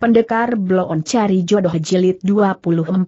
Pendekar Bloon Cari Jodoh Jilid 24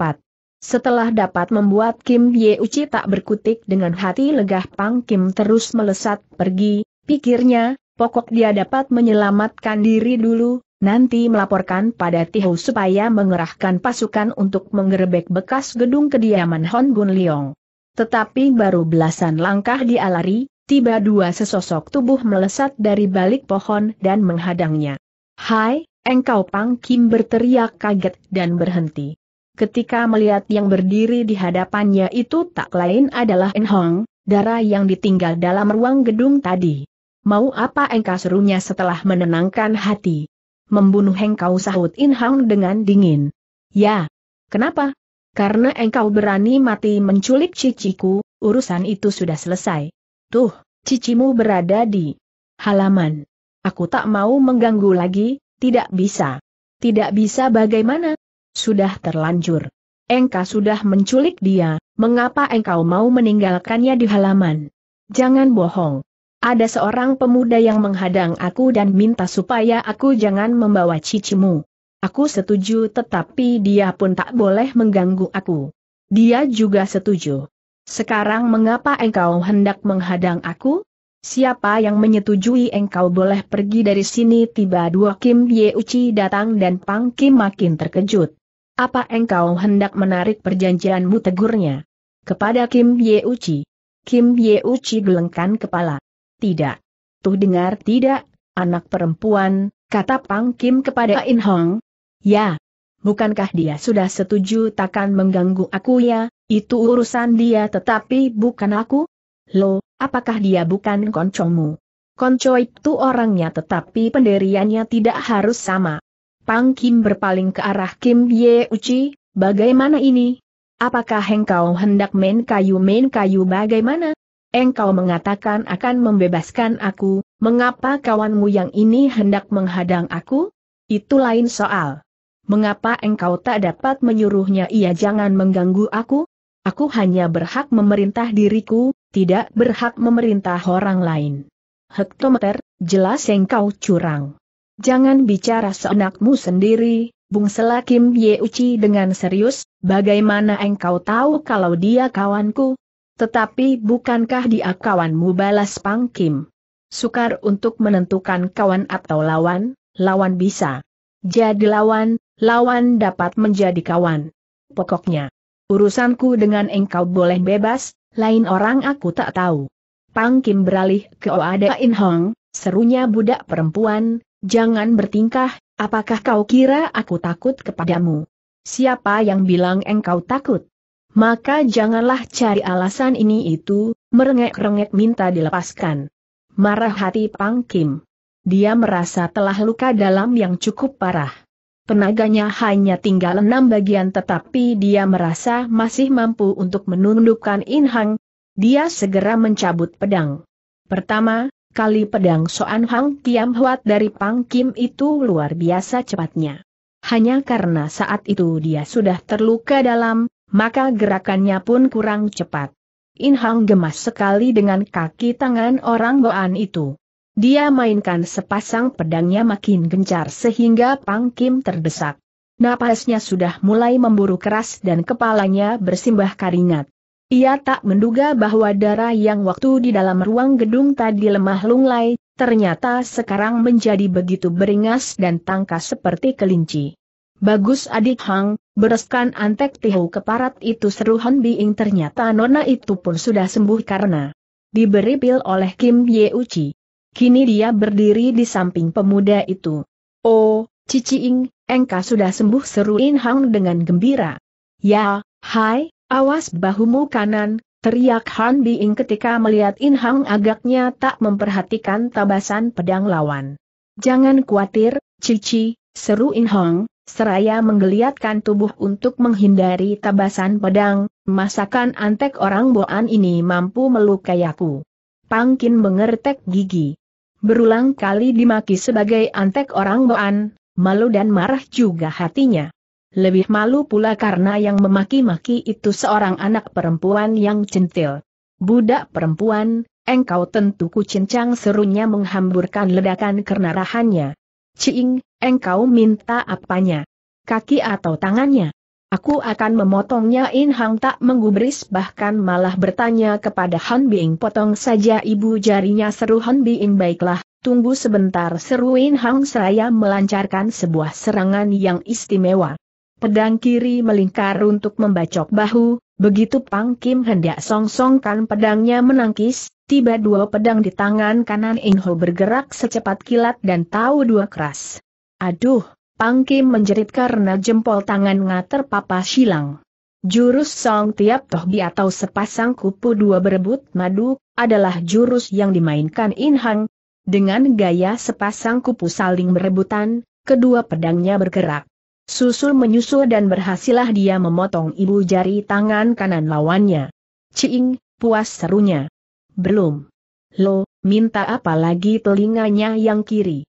setelah dapat membuat Kim Ye Uci tak berkutik dengan hati legah Pang Kim terus melesat pergi, pikirnya, pokok dia dapat menyelamatkan diri dulu, nanti melaporkan pada Tihu supaya mengerahkan pasukan untuk menggerebek bekas gedung kediaman Hon Bun Leong. Tetapi baru belasan langkah dia lari, tiba dua sesosok tubuh melesat dari balik pohon dan menghadangnya. Hai, Engkau Pang Kim berteriak kaget dan berhenti. Ketika melihat yang berdiri di hadapannya itu tak lain adalah En Hong, darah yang ditinggal dalam ruang gedung tadi. Mau apa engkau serunya setelah menenangkan hati? Membunuh engkau sahut In Hong dengan dingin. Ya. Kenapa? Karena engkau berani mati menculik ciciku, urusan itu sudah selesai. Tuh, cicimu berada di halaman. Aku tak mau mengganggu lagi, tidak bisa. Tidak bisa bagaimana? Sudah terlanjur. Engkau sudah menculik dia, mengapa engkau mau meninggalkannya di halaman? Jangan bohong. Ada seorang pemuda yang menghadang aku dan minta supaya aku jangan membawa cicimu. Aku setuju tetapi dia pun tak boleh mengganggu aku. Dia juga setuju. Sekarang mengapa engkau hendak menghadang aku? Siapa yang menyetujui engkau boleh pergi dari sini tiba dua Kim Ye Uci datang dan Pang Kim makin terkejut. Apa engkau hendak menarik perjanjianmu tegurnya? Kepada Kim Ye Uci. Kim Ye Uci gelengkan kepala. Tidak. Tuh dengar tidak, anak perempuan, kata Pang Kim kepada In Hong. Ya. Bukankah dia sudah setuju takkan mengganggu aku ya, itu urusan dia tetapi bukan aku? Lo, apakah dia bukan koncongmu? Konco itu orangnya tetapi penderiannya tidak harus sama. Pang Kim berpaling ke arah Kim Ye Uci, bagaimana ini? Apakah engkau hendak main kayu-main kayu bagaimana? Engkau mengatakan akan membebaskan aku, mengapa kawanmu yang ini hendak menghadang aku? Itu lain soal. Mengapa engkau tak dapat menyuruhnya ia jangan mengganggu aku? Aku hanya berhak memerintah diriku, tidak berhak memerintah orang lain. Hektometer, jelas engkau curang. Jangan bicara seenakmu sendiri, Bung Selakim Yeuci dengan serius, bagaimana engkau tahu kalau dia kawanku? Tetapi bukankah dia kawanmu balas pangkim? Sukar untuk menentukan kawan atau lawan, lawan bisa. Jadi lawan, lawan dapat menjadi kawan. Pokoknya, urusanku dengan engkau boleh bebas, lain orang aku tak tahu. Pang Kim beralih ke Oada In Hong, serunya budak perempuan, jangan bertingkah, apakah kau kira aku takut kepadamu? Siapa yang bilang engkau takut? Maka janganlah cari alasan ini itu, merengek-rengek minta dilepaskan. Marah hati Pang Kim. Dia merasa telah luka dalam yang cukup parah. Tenaganya hanya tinggal enam bagian tetapi dia merasa masih mampu untuk menundukkan Inhang. Dia segera mencabut pedang. Pertama, kali pedang Soan Hang Kiam Huat dari Pang Kim itu luar biasa cepatnya. Hanya karena saat itu dia sudah terluka dalam, maka gerakannya pun kurang cepat. Inhang gemas sekali dengan kaki tangan orang Goan itu. Dia mainkan sepasang pedangnya makin gencar sehingga Pang Kim terdesak. Napasnya sudah mulai memburu keras dan kepalanya bersimbah keringat. Ia tak menduga bahwa darah yang waktu di dalam ruang gedung tadi lemah lunglai, ternyata sekarang menjadi begitu beringas dan tangkas seperti kelinci. Bagus adik Hang, bereskan antek tihu keparat itu seru Han Biing ternyata nona itu pun sudah sembuh karena diberi pil oleh Kim Ye Uchi. Kini dia berdiri di samping pemuda itu. Oh, Ciciing, engkau sudah sembuh seru In Hang dengan gembira. Ya, hai, awas bahumu kanan, teriak Han Biing ketika melihat In Hang agaknya tak memperhatikan tabasan pedang lawan. Jangan khawatir, Cici, seru In Hang, seraya menggeliatkan tubuh untuk menghindari tabasan pedang, masakan antek orang Boan ini mampu melukai aku. Pangkin mengertek gigi berulang kali dimaki sebagai antek orang boan, malu dan marah juga hatinya. Lebih malu pula karena yang memaki-maki itu seorang anak perempuan yang centil. Budak perempuan, engkau tentu kucincang serunya menghamburkan ledakan karena rahannya. Cing, engkau minta apanya? Kaki atau tangannya? Aku akan memotongnya In Hang tak menggubris bahkan malah bertanya kepada Han Bing potong saja ibu jarinya seru Han Bing baiklah, tunggu sebentar seru In Hang seraya melancarkan sebuah serangan yang istimewa. Pedang kiri melingkar untuk membacok bahu, begitu Pang Kim hendak song songkan pedangnya menangkis, tiba dua pedang di tangan kanan In Ho bergerak secepat kilat dan tahu dua keras. Aduh, Pangkim menjerit karena jempol tangan ngater papa silang. Jurus Song Tiap Tohbi atau sepasang kupu dua berebut madu, adalah jurus yang dimainkan In Hang. Dengan gaya sepasang kupu saling berebutan, kedua pedangnya bergerak. Susul menyusul dan berhasillah dia memotong ibu jari tangan kanan lawannya. Cing, puas serunya. Belum. Lo, minta apa lagi telinganya yang kiri?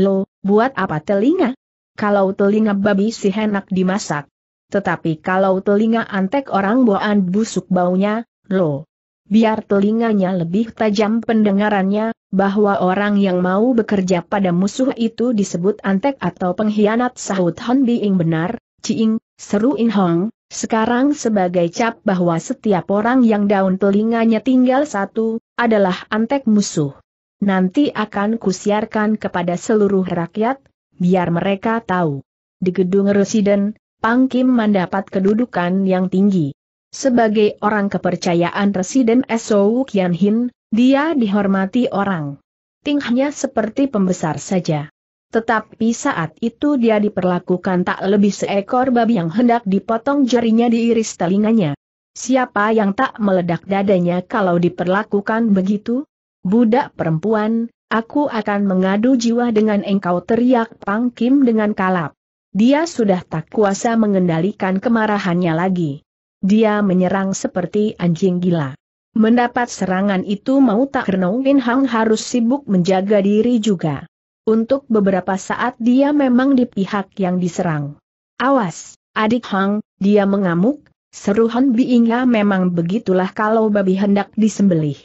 Lo, buat apa telinga? kalau telinga babi sih enak dimasak. Tetapi kalau telinga antek orang boan busuk baunya, lo. Biar telinganya lebih tajam pendengarannya, bahwa orang yang mau bekerja pada musuh itu disebut antek atau pengkhianat sahut Hon Biing benar, Ciing, seru In Hong, sekarang sebagai cap bahwa setiap orang yang daun telinganya tinggal satu, adalah antek musuh. Nanti akan kusiarkan kepada seluruh rakyat, biar mereka tahu. Di gedung residen, Pang Kim mendapat kedudukan yang tinggi. Sebagai orang kepercayaan residen Esou Kian Hin, dia dihormati orang. Tingkahnya seperti pembesar saja. Tetapi saat itu dia diperlakukan tak lebih seekor babi yang hendak dipotong jarinya diiris telinganya. Siapa yang tak meledak dadanya kalau diperlakukan begitu? Budak perempuan, Aku akan mengadu jiwa dengan engkau teriak Pang Kim dengan kalap. Dia sudah tak kuasa mengendalikan kemarahannya lagi. Dia menyerang seperti anjing gila. Mendapat serangan itu mau tak Renong Win Hang harus sibuk menjaga diri juga. Untuk beberapa saat dia memang di pihak yang diserang. Awas, adik Hang, dia mengamuk, seru Han Biingya memang begitulah kalau babi hendak disembelih.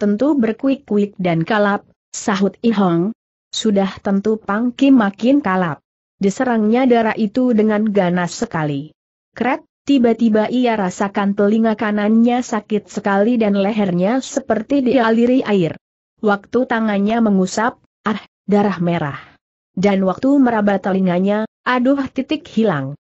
Tentu berkuik-kuik dan kalap, Sahut Ihong. Sudah tentu Pang Kim makin kalap. Diserangnya darah itu dengan ganas sekali. Kret, tiba-tiba ia rasakan telinga kanannya sakit sekali dan lehernya seperti dialiri air. Waktu tangannya mengusap, ah, darah merah. Dan waktu meraba telinganya, aduh titik hilang.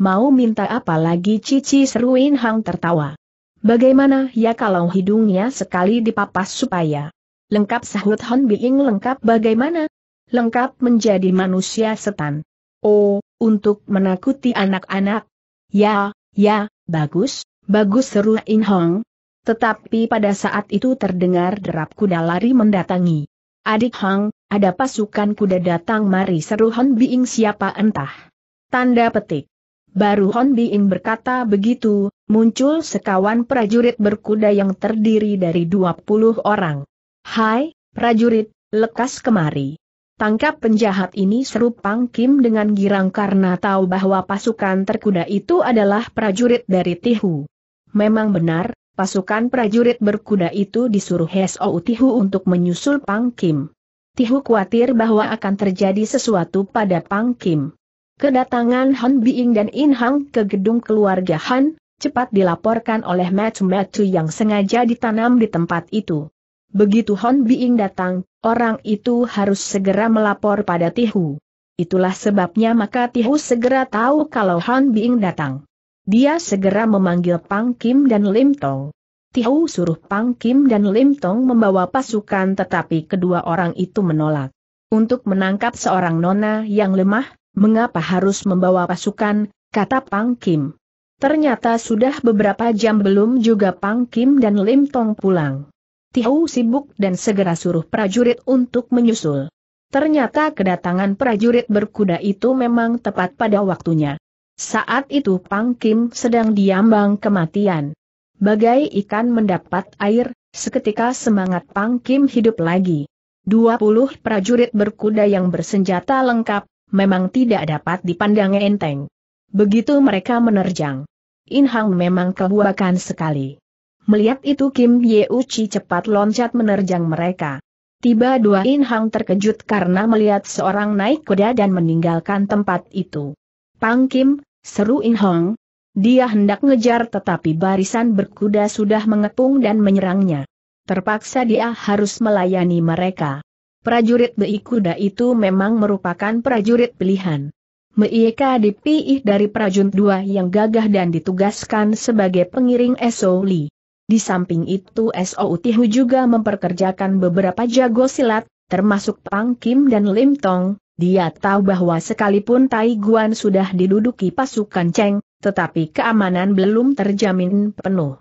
Mau minta apa lagi Cici Seruin Hang tertawa. Bagaimana ya kalau hidungnya sekali dipapas supaya Lengkap sahut Hon Biing lengkap bagaimana? Lengkap menjadi manusia setan. Oh, untuk menakuti anak-anak. Ya, ya, bagus, bagus seru In Hong. Tetapi pada saat itu terdengar derap kuda lari mendatangi. Adik Hong, ada pasukan kuda datang mari seru Hon Biing siapa entah. Tanda petik. Baru Hon Biing berkata begitu, muncul sekawan prajurit berkuda yang terdiri dari 20 orang. Hai, prajurit, lekas kemari. Tangkap penjahat ini seru Pang Kim dengan girang karena tahu bahwa pasukan terkuda itu adalah prajurit dari Tihu. Memang benar, pasukan prajurit berkuda itu disuruh Hesou Tihu untuk menyusul Pang Kim. Tihu khawatir bahwa akan terjadi sesuatu pada Pang Kim. Kedatangan Han Biing dan In Hang ke gedung keluarga Han, cepat dilaporkan oleh Matu Matu yang sengaja ditanam di tempat itu. Begitu Hon Biing datang, orang itu harus segera melapor pada Tihu. Itulah sebabnya maka Tihu segera tahu kalau Hon Biing datang. Dia segera memanggil Pang Kim dan Lim Tong. Tihu suruh Pang Kim dan Lim Tong membawa pasukan tetapi kedua orang itu menolak. Untuk menangkap seorang nona yang lemah, mengapa harus membawa pasukan, kata Pang Kim. Ternyata sudah beberapa jam belum juga Pang Kim dan Lim Tong pulang. Tiau sibuk dan segera suruh prajurit untuk menyusul. Ternyata kedatangan prajurit berkuda itu memang tepat pada waktunya. Saat itu Pang Kim sedang diambang kematian. Bagai ikan mendapat air, seketika semangat Pang Kim hidup lagi. 20 prajurit berkuda yang bersenjata lengkap, memang tidak dapat dipandang enteng. Begitu mereka menerjang. Inhang memang kebuakan sekali. Melihat itu Kim Yeuchi cepat loncat menerjang mereka. Tiba dua In Hang terkejut karena melihat seorang naik kuda dan meninggalkan tempat itu. Pang Kim, seru In Hang. Dia hendak ngejar tetapi barisan berkuda sudah mengepung dan menyerangnya. Terpaksa dia harus melayani mereka. Prajurit Bei itu memang merupakan prajurit pilihan. Mereka dipilih dari prajurit dua yang gagah dan ditugaskan sebagai pengiring Esoli. Di samping itu SOU Tihu juga memperkerjakan beberapa jago silat, termasuk Pang Kim dan Lim Tong. Dia tahu bahwa sekalipun Tai Guan sudah diduduki pasukan Cheng, tetapi keamanan belum terjamin penuh.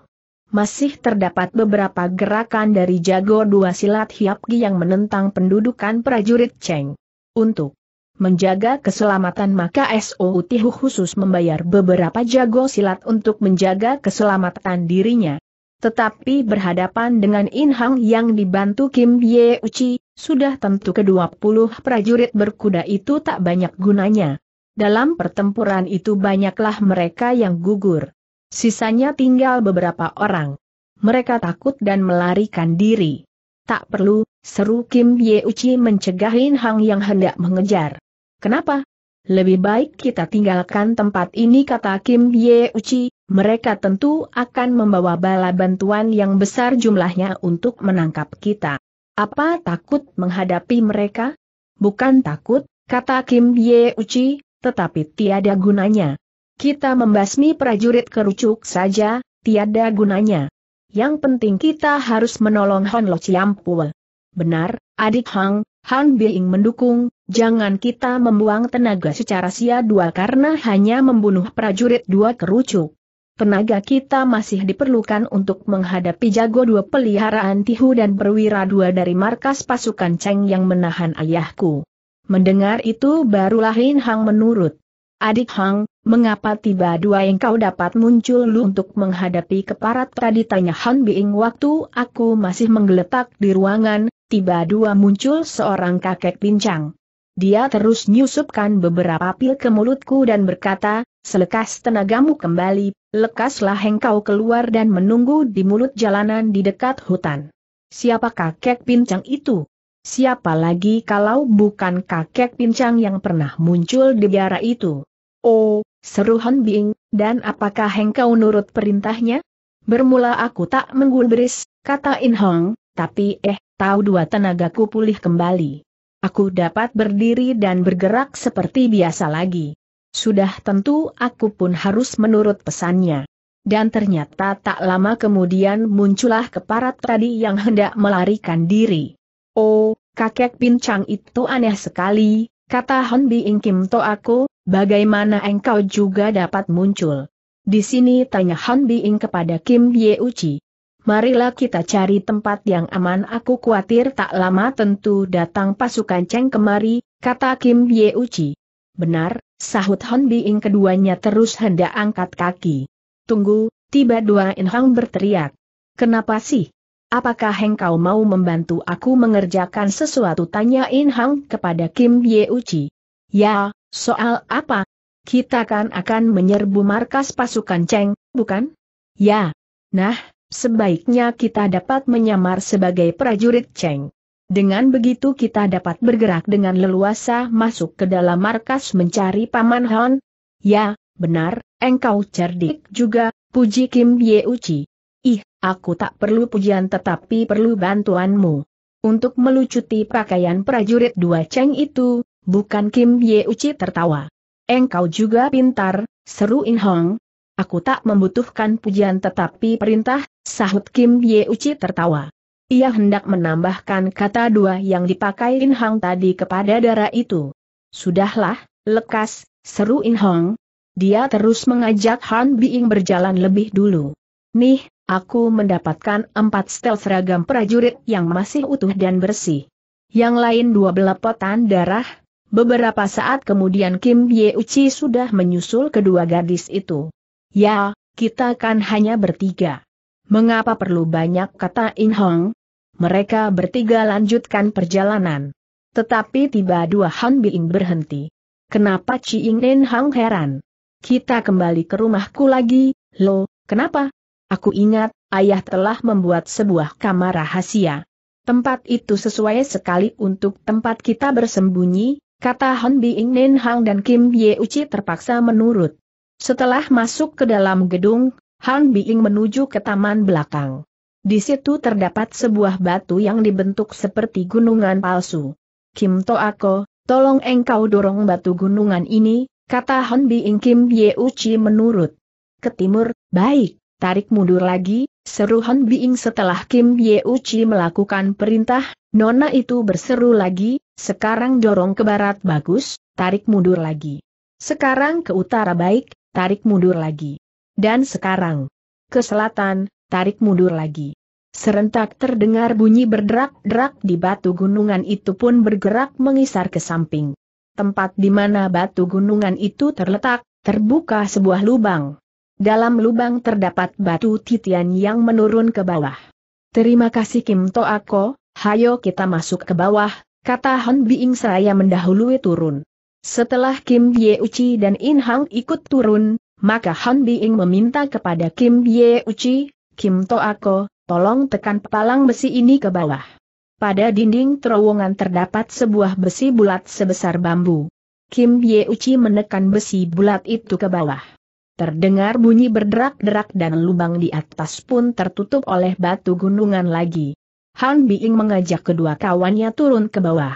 Masih terdapat beberapa gerakan dari jago dua silat Hiapgi yang menentang pendudukan prajurit Cheng. Untuk menjaga keselamatan maka SOU Tihu khusus membayar beberapa jago silat untuk menjaga keselamatan dirinya. Tetapi berhadapan dengan In Hang yang dibantu Kim Ye Uchi, sudah tentu ke-20 prajurit berkuda itu tak banyak gunanya. Dalam pertempuran itu banyaklah mereka yang gugur. Sisanya tinggal beberapa orang. Mereka takut dan melarikan diri. Tak perlu, seru Kim Ye Uchi mencegah In Hang yang hendak mengejar. Kenapa? Lebih baik kita tinggalkan tempat ini kata Kim Ye Uchi, mereka tentu akan membawa bala bantuan yang besar jumlahnya untuk menangkap kita. Apa takut menghadapi mereka? Bukan takut, kata Kim Ye Uchi, tetapi tiada gunanya. Kita membasmi prajurit kerucuk saja, tiada gunanya. Yang penting kita harus menolong Hon Lo Chiampul. Benar, adik Hang, Han Bing mendukung, jangan kita membuang tenaga secara sia-dua karena hanya membunuh prajurit dua kerucuk tenaga kita masih diperlukan untuk menghadapi jago dua peliharaan Tihu dan perwira dua dari markas pasukan Cheng yang menahan ayahku. Mendengar itu barulah Lin Hang menurut. Adik Hang, mengapa tiba dua yang kau dapat muncul lu untuk menghadapi keparat tadi tanya Han Bing waktu aku masih menggeletak di ruangan, tiba dua muncul seorang kakek pincang. Dia terus nyusupkan beberapa pil ke mulutku dan berkata, selekas tenagamu kembali, Lekaslah hengkau keluar dan menunggu di mulut jalanan di dekat hutan. Siapa kakek pincang itu? Siapa lagi kalau bukan kakek pincang yang pernah muncul di biara itu? Oh, seru Han Bing, dan apakah hengkau nurut perintahnya? Bermula aku tak menggulbris, kata In Hong, tapi eh, tahu dua tenagaku pulih kembali. Aku dapat berdiri dan bergerak seperti biasa lagi. Sudah tentu aku pun harus menurut pesannya. Dan ternyata tak lama kemudian muncullah keparat tadi yang hendak melarikan diri. Oh, kakek pincang itu aneh sekali, kata Hon Biing Kim To aku, bagaimana engkau juga dapat muncul? Di sini tanya Han Biing kepada Kim Ye Uchi. Marilah kita cari tempat yang aman aku khawatir tak lama tentu datang pasukan Cheng kemari, kata Kim Ye Uchi. Benar, Sahut Hon Biing keduanya terus hendak angkat kaki. Tunggu, tiba dua In Hang berteriak. Kenapa sih? Apakah engkau mau membantu aku mengerjakan sesuatu? Tanya In Hang kepada Kim Ye Uchi. Ya, soal apa? Kita kan akan menyerbu markas pasukan Cheng, bukan? Ya. Nah, sebaiknya kita dapat menyamar sebagai prajurit Cheng. Dengan begitu kita dapat bergerak dengan leluasa masuk ke dalam markas mencari Paman Han. Ya, benar, engkau cerdik juga, puji Kim Ye Uchi. Ih, aku tak perlu pujian tetapi perlu bantuanmu. Untuk melucuti pakaian prajurit dua ceng itu, bukan Kim Ye Uchi tertawa. Engkau juga pintar, seru In Hong. Aku tak membutuhkan pujian tetapi perintah, sahut Kim Ye Uchi tertawa. Ia hendak menambahkan kata dua yang dipakai In Hong tadi kepada darah itu. Sudahlah, lekas, seru In Hong. Dia terus mengajak Han Biing berjalan lebih dulu. Nih, aku mendapatkan empat setel seragam prajurit yang masih utuh dan bersih. Yang lain dua belepotan darah. Beberapa saat kemudian Kim Ye Uchi sudah menyusul kedua gadis itu. Ya, kita kan hanya bertiga. Mengapa perlu banyak kata In Hong? mereka bertiga lanjutkan perjalanan. Tetapi tiba dua Han Bing berhenti. Kenapa Ci Nen Hang heran? Kita kembali ke rumahku lagi, lo, kenapa? Aku ingat, ayah telah membuat sebuah kamar rahasia. Tempat itu sesuai sekali untuk tempat kita bersembunyi, kata Han Bing Nen Hang dan Kim Ye Uchi terpaksa menurut. Setelah masuk ke dalam gedung, Han Bing menuju ke taman belakang. Di situ terdapat sebuah batu yang dibentuk seperti gunungan palsu. Kim Toako, tolong engkau dorong batu gunungan ini, kata Han Biing Kim Yeuchi menurut. Ke timur, baik, tarik mundur lagi, seru Han Biing setelah Kim Yeuchi melakukan perintah, nona itu berseru lagi, sekarang dorong ke barat bagus, tarik mundur lagi. Sekarang ke utara baik, tarik mundur lagi. Dan sekarang ke selatan, tarik mundur lagi. Serentak terdengar bunyi berderak-derak di batu gunungan itu pun bergerak mengisar ke samping. Tempat di mana batu gunungan itu terletak, terbuka sebuah lubang. Dalam lubang terdapat batu titian yang menurun ke bawah. Terima kasih Kim Toako, hayo kita masuk ke bawah, kata Han Biing seraya mendahului turun. Setelah Kim Ye Uchi dan In Hang ikut turun, maka Han Biing meminta kepada Kim Ye Uchi Kim Toako, tolong tekan palang besi ini ke bawah. Pada dinding terowongan terdapat sebuah besi bulat sebesar bambu. Kim Ye Uchi menekan besi bulat itu ke bawah. Terdengar bunyi berderak-derak dan lubang di atas pun tertutup oleh batu gunungan lagi. Han Biing mengajak kedua kawannya turun ke bawah.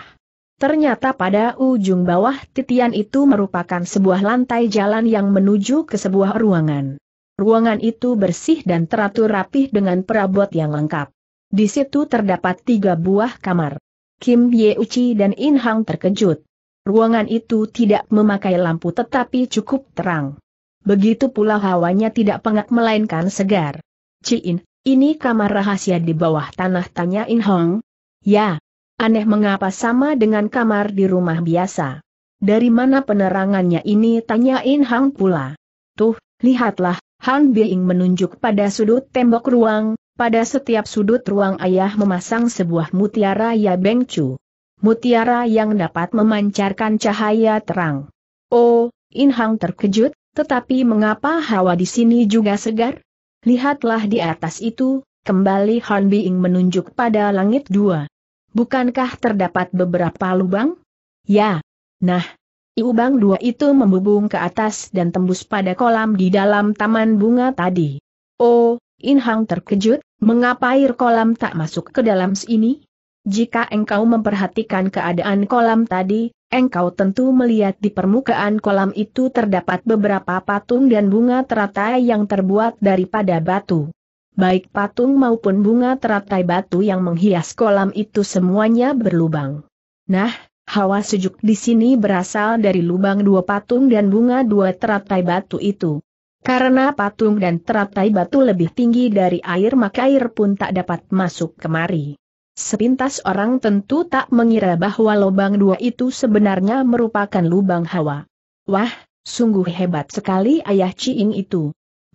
Ternyata pada ujung bawah titian itu merupakan sebuah lantai jalan yang menuju ke sebuah ruangan. Ruangan itu bersih dan teratur rapih dengan perabot yang lengkap. Di situ terdapat tiga buah kamar. Kim Ye Uchi dan In Hang terkejut. Ruangan itu tidak memakai lampu tetapi cukup terang. Begitu pula hawanya tidak pengap melainkan segar. In, ini kamar rahasia di bawah tanah tanya In Hong. Ya, aneh mengapa sama dengan kamar di rumah biasa. Dari mana penerangannya ini tanya In Hang pula. Tuh, lihatlah, Han Bing menunjuk pada sudut tembok ruang, pada setiap sudut ruang ayah memasang sebuah mutiara ya Beng Chu. Mutiara yang dapat memancarkan cahaya terang. Oh, In Hang terkejut, tetapi mengapa hawa di sini juga segar? Lihatlah di atas itu, kembali Han Bing menunjuk pada langit dua. Bukankah terdapat beberapa lubang? Ya. Nah, Iubang dua itu membubung ke atas dan tembus pada kolam di dalam taman bunga tadi. Oh, Inhang terkejut, mengapa air kolam tak masuk ke dalam sini? Jika engkau memperhatikan keadaan kolam tadi, engkau tentu melihat di permukaan kolam itu terdapat beberapa patung dan bunga teratai yang terbuat daripada batu. Baik patung maupun bunga teratai batu yang menghias kolam itu semuanya berlubang. Nah, Hawa sejuk di sini berasal dari lubang dua patung dan bunga dua teratai batu itu. Karena patung dan teratai batu lebih tinggi dari air maka air pun tak dapat masuk kemari. Sepintas orang tentu tak mengira bahwa lubang dua itu sebenarnya merupakan lubang hawa. Wah, sungguh hebat sekali ayah Ciing itu.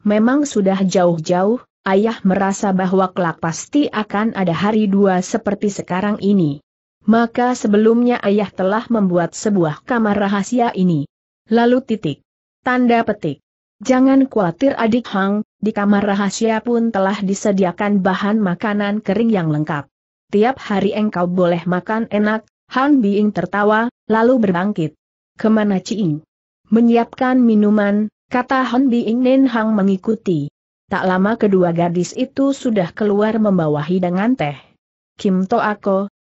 Memang sudah jauh-jauh, ayah merasa bahwa kelak pasti akan ada hari dua seperti sekarang ini maka sebelumnya ayah telah membuat sebuah kamar rahasia ini. Lalu titik. Tanda petik. Jangan khawatir adik Hang, di kamar rahasia pun telah disediakan bahan makanan kering yang lengkap. Tiap hari engkau boleh makan enak, Han Biing tertawa, lalu berbangkit. Kemana Ciing? Menyiapkan minuman, kata Han Biing Nen Hang mengikuti. Tak lama kedua gadis itu sudah keluar membawahi dengan teh. Kim To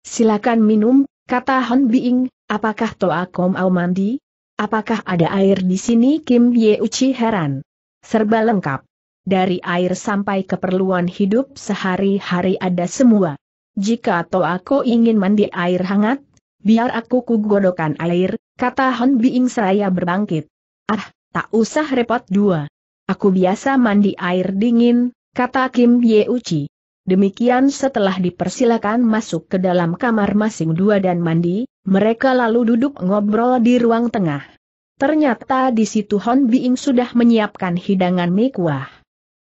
Silakan minum, kata Han Biing, apakah toa kom Au mandi? Apakah ada air di sini Kim Ye Uchi heran. Serba lengkap. Dari air sampai keperluan hidup sehari-hari ada semua. Jika toa kau ingin mandi air hangat, biar aku kugodokan air, kata Han Biing seraya berbangkit. Ah, tak usah repot dua. Aku biasa mandi air dingin, kata Kim Ye Uchi. Demikian setelah dipersilakan masuk ke dalam kamar masing dua dan mandi, mereka lalu duduk ngobrol di ruang tengah. Ternyata di situ Hon Biing sudah menyiapkan hidangan mie kuah.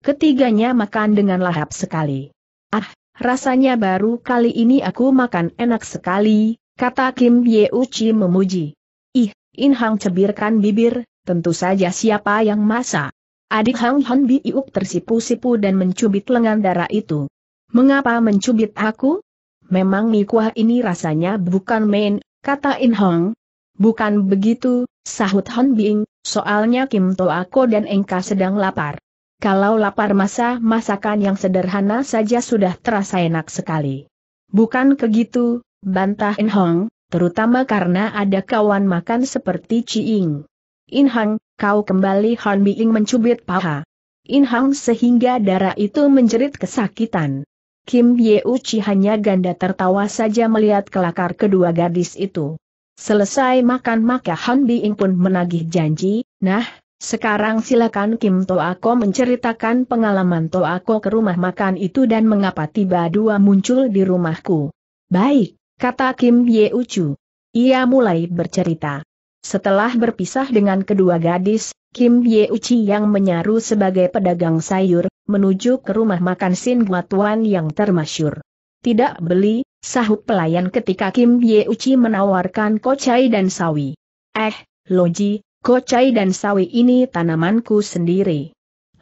Ketiganya makan dengan lahap sekali. Ah, rasanya baru kali ini aku makan enak sekali, kata Kim Ye Uchi memuji. Ih, In Hang cebirkan bibir, tentu saja siapa yang masak. Adik Hang Hon Biing tersipu-sipu dan mencubit lengan darah itu. Mengapa mencubit aku? Memang mie kuah ini rasanya bukan main, kata In Hong. Bukan begitu, sahut Hon Bing, soalnya Kim To Ako dan Engka sedang lapar. Kalau lapar masa masakan yang sederhana saja sudah terasa enak sekali. Bukan kegitu, bantah In Hong, terutama karena ada kawan makan seperti Ciing. Ying. In Hong, kau kembali Hon Bing mencubit paha. In Hong sehingga darah itu menjerit kesakitan. Kim Yeuchi hanya ganda tertawa saja melihat kelakar kedua gadis itu. Selesai makan maka Han Biing pun menagih janji, nah, sekarang silakan Kim Toako menceritakan pengalaman Toako ke rumah makan itu dan mengapa tiba dua muncul di rumahku. Baik, kata Kim Yeuchu. Ia mulai bercerita. Setelah berpisah dengan kedua gadis, Kim Yeuchi yang menyaru sebagai pedagang sayur, menuju ke rumah makan Sin Guatuan yang termasyur. Tidak beli, sahut pelayan ketika Kim Ye Uchi menawarkan kocai dan sawi. Eh, Loji, kocai dan sawi ini tanamanku sendiri.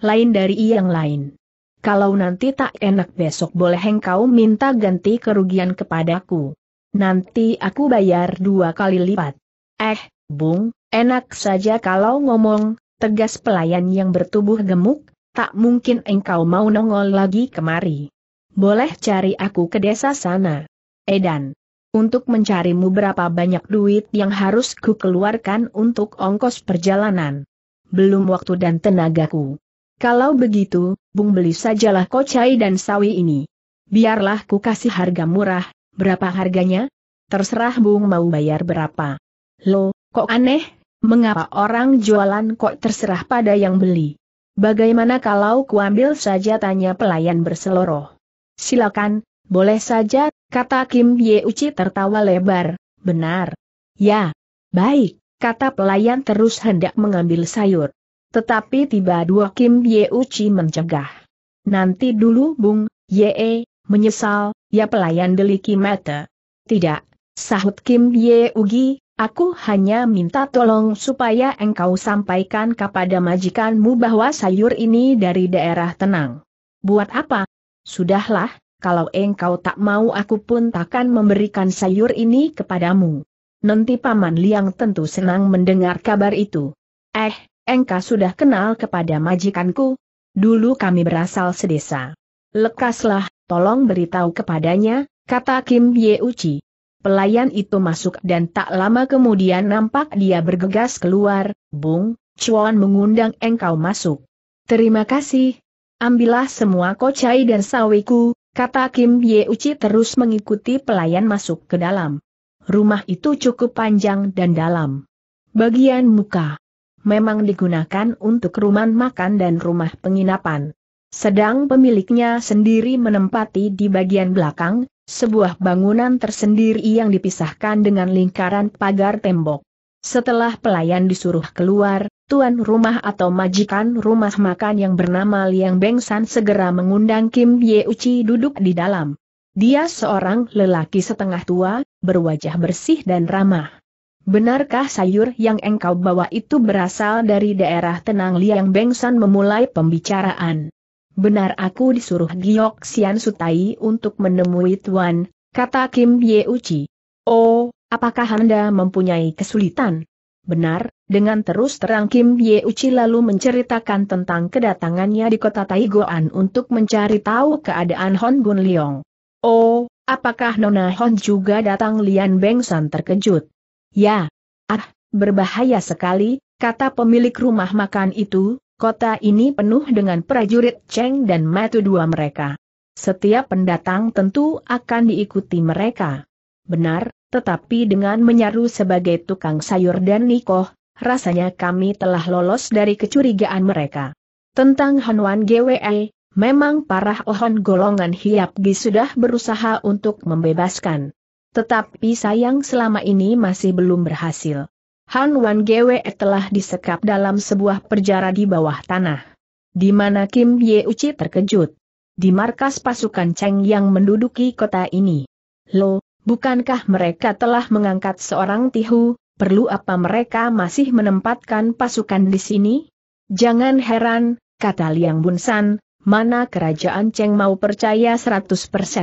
Lain dari yang lain. Kalau nanti tak enak besok boleh engkau minta ganti kerugian kepadaku. Nanti aku bayar dua kali lipat. Eh, Bung, enak saja kalau ngomong, tegas pelayan yang bertubuh gemuk, tak mungkin engkau mau nongol lagi kemari. Boleh cari aku ke desa sana. Edan. Untuk mencarimu berapa banyak duit yang harus ku keluarkan untuk ongkos perjalanan. Belum waktu dan tenagaku. Kalau begitu, Bung beli sajalah kocai dan sawi ini. Biarlah ku kasih harga murah, berapa harganya? Terserah Bung mau bayar berapa. Lo, kok aneh, mengapa orang jualan kok terserah pada yang beli? Bagaimana kalau kuambil saja tanya pelayan berseloroh? Silakan, boleh saja, kata Kim Ye Uci tertawa lebar, benar. Ya, baik, kata pelayan terus hendak mengambil sayur. Tetapi tiba dua Kim Ye Uci mencegah. Nanti dulu Bung, Ye, menyesal, ya pelayan deliki mata. Tidak, sahut Kim Ye Ugi, Aku hanya minta tolong supaya engkau sampaikan kepada majikanmu bahwa sayur ini dari daerah tenang. Buat apa? Sudahlah, kalau engkau tak mau aku pun takkan memberikan sayur ini kepadamu. Nanti Paman Liang tentu senang mendengar kabar itu. Eh, engkau sudah kenal kepada majikanku? Dulu kami berasal sedesa. Lekaslah, tolong beritahu kepadanya, kata Kim Ye Uchi. Pelayan itu masuk dan tak lama kemudian nampak dia bergegas keluar, Bung, Chuan mengundang engkau masuk. Terima kasih. Ambillah semua kocai dan sawiku, kata Kim Ye Uci terus mengikuti pelayan masuk ke dalam. Rumah itu cukup panjang dan dalam. Bagian muka memang digunakan untuk rumah makan dan rumah penginapan. Sedang pemiliknya sendiri menempati di bagian belakang, sebuah bangunan tersendiri yang dipisahkan dengan lingkaran pagar tembok. Setelah pelayan disuruh keluar, tuan rumah atau majikan rumah makan yang bernama Liang Bengsan segera mengundang Kim Ye Uchi duduk di dalam. Dia seorang lelaki setengah tua, berwajah bersih dan ramah. Benarkah sayur yang engkau bawa itu berasal dari daerah tenang Liang Bengsan memulai pembicaraan? benar aku disuruh Giok Sian Sutai untuk menemui Tuan, kata Kim Ye Uchi. Oh, apakah Anda mempunyai kesulitan? Benar, dengan terus terang Kim Ye Uchi lalu menceritakan tentang kedatangannya di kota Taigoan untuk mencari tahu keadaan Hon Bun Leong. Oh, apakah Nona Hon juga datang Lian Beng San terkejut? Ya. Ah, berbahaya sekali, kata pemilik rumah makan itu, Kota ini penuh dengan prajurit Cheng dan Matu dua mereka. Setiap pendatang tentu akan diikuti mereka. Benar, tetapi dengan menyaru sebagai tukang sayur dan nikoh, rasanya kami telah lolos dari kecurigaan mereka. Tentang Hanwan GWE, memang parah Ohon golongan Gi sudah berusaha untuk membebaskan. Tetapi sayang selama ini masih belum berhasil. Han Wan Gwe telah disekap dalam sebuah penjara di bawah tanah. Di mana Kim Ye Uchi terkejut. Di markas pasukan Cheng yang menduduki kota ini. Lo, bukankah mereka telah mengangkat seorang tihu, perlu apa mereka masih menempatkan pasukan di sini? Jangan heran, kata Liang Bunsan, mana kerajaan Cheng mau percaya 100%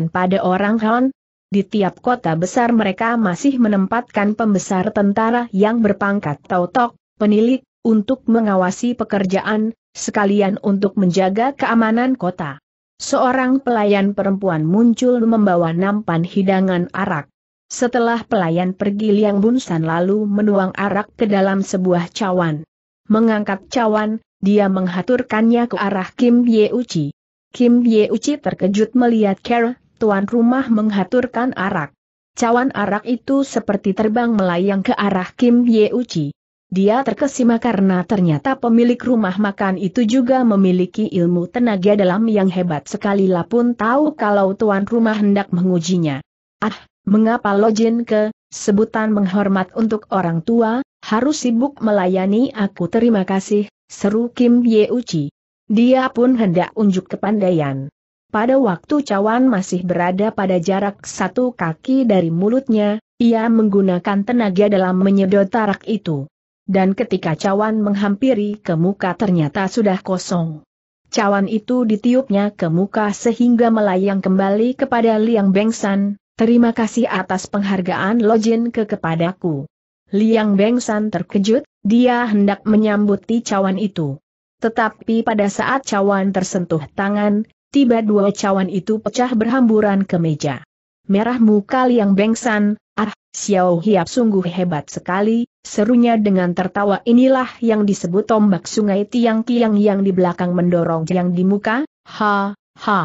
pada orang Han, di tiap kota besar mereka masih menempatkan pembesar tentara yang berpangkat tautok, penilik, untuk mengawasi pekerjaan, sekalian untuk menjaga keamanan kota. Seorang pelayan perempuan muncul membawa nampan hidangan arak. Setelah pelayan pergi Liang Bunsan lalu menuang arak ke dalam sebuah cawan. Mengangkat cawan, dia menghaturkannya ke arah Kim Ye Uchi. Kim Ye Uchi terkejut melihat Kara tuan rumah menghaturkan arak. Cawan arak itu seperti terbang melayang ke arah Kim Ye Uchi. Dia terkesima karena ternyata pemilik rumah makan itu juga memiliki ilmu tenaga dalam yang hebat sekali lah pun tahu kalau tuan rumah hendak mengujinya. Ah, mengapa lo jin ke, sebutan menghormat untuk orang tua, harus sibuk melayani aku terima kasih, seru Kim Ye Uchi. Dia pun hendak unjuk kepandaian. Pada waktu cawan masih berada pada jarak satu kaki dari mulutnya, ia menggunakan tenaga dalam menyedot tarak itu. Dan ketika cawan menghampiri ke muka ternyata sudah kosong. Cawan itu ditiupnya ke muka sehingga melayang kembali kepada Liang Bengsan, terima kasih atas penghargaan Lojin ke kepadaku. Liang Bengsan terkejut, dia hendak menyambuti cawan itu. Tetapi pada saat cawan tersentuh tangan, tiba dua cawan itu pecah berhamburan ke meja. Merah muka Liang Bengsan, ah, Xiao Hiap sungguh hebat sekali, serunya dengan tertawa inilah yang disebut tombak sungai tiang-tiang yang di belakang mendorong yang di muka, ha, ha.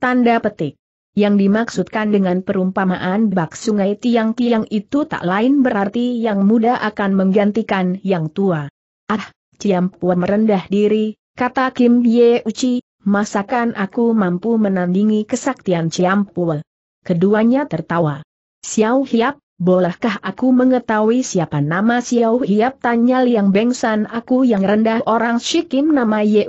Tanda petik. Yang dimaksudkan dengan perumpamaan bak sungai tiang-tiang itu tak lain berarti yang muda akan menggantikan yang tua. Ah, Ciampuan merendah diri, kata Kim Ye Uci, masakan aku mampu menandingi kesaktian Ciampul. Keduanya tertawa. Xiao Hiap, bolehkah aku mengetahui siapa nama Xiao Hiap? Tanya Liang Bengsan aku yang rendah orang Shikim nama Ye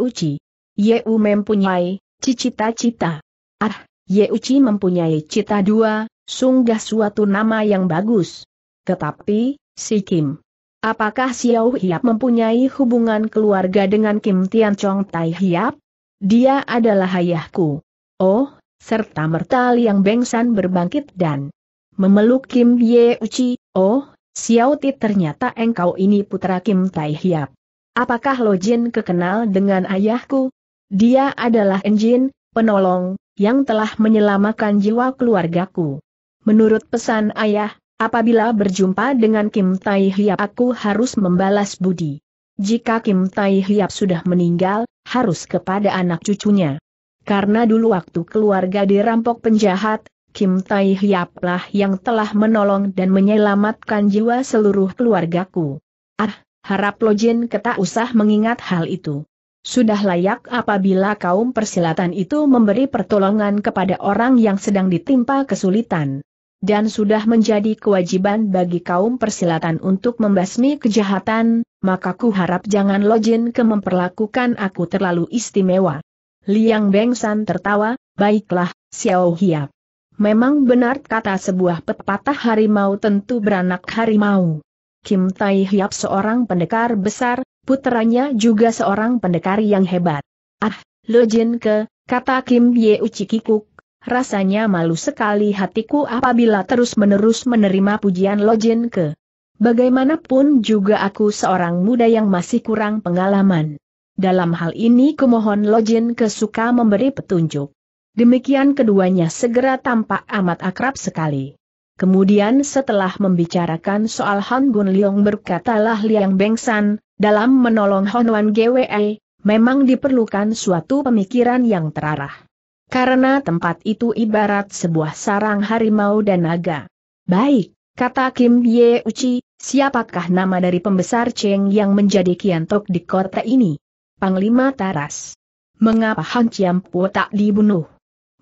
Ye U mempunyai cita-cita. Ah, Ye Uci mempunyai cita dua, sunggah suatu nama yang bagus. Tetapi, si Kim. Apakah Xiao Hiap mempunyai hubungan keluarga dengan Kim Tian Chong Tai Hiap? Dia adalah ayahku. Oh, serta mertal yang Bengsan berbangkit dan memeluk Kim Ye Uci, oh, Xiaoti ternyata engkau ini putra Kim Tai Hiap. Apakah Lo Jin kekenal dengan ayahku? Dia adalah Enjin, penolong, yang telah menyelamatkan jiwa keluargaku. Menurut pesan ayah, apabila berjumpa dengan Kim Tai Hiap aku harus membalas budi. Jika Kim Tai Hiap sudah meninggal, harus kepada anak cucunya. Karena dulu waktu keluarga dirampok penjahat, Kim Tai Hiap lah yang telah menolong dan menyelamatkan jiwa seluruh keluargaku. Ah, harap Lojin ketak usah mengingat hal itu. Sudah layak apabila kaum persilatan itu memberi pertolongan kepada orang yang sedang ditimpa kesulitan dan sudah menjadi kewajiban bagi kaum persilatan untuk membasmi kejahatan, maka ku harap jangan lojin ke memperlakukan aku terlalu istimewa. Liang Bengsan tertawa, baiklah, Xiao Hiap. Memang benar kata sebuah pepatah harimau tentu beranak harimau. Kim Tai Hiap seorang pendekar besar, putranya juga seorang pendekar yang hebat. Ah, Lo Jin ke, kata Kim Ye Uchi Kikuk, Rasanya malu sekali hatiku apabila terus-menerus menerima pujian Lojin ke. Bagaimanapun juga aku seorang muda yang masih kurang pengalaman. Dalam hal ini kumohon Lojin ke suka memberi petunjuk. Demikian keduanya segera tampak amat akrab sekali. Kemudian setelah membicarakan soal Han Gun Leong berkatalah Liang Bengsan, dalam menolong Wan GWE, memang diperlukan suatu pemikiran yang terarah. Karena tempat itu ibarat sebuah sarang harimau dan naga. Baik, kata Kim Ye Uchi, siapakah nama dari pembesar Cheng yang menjadi kiantok di kota ini? Panglima Taras. Mengapa Han Po tak dibunuh?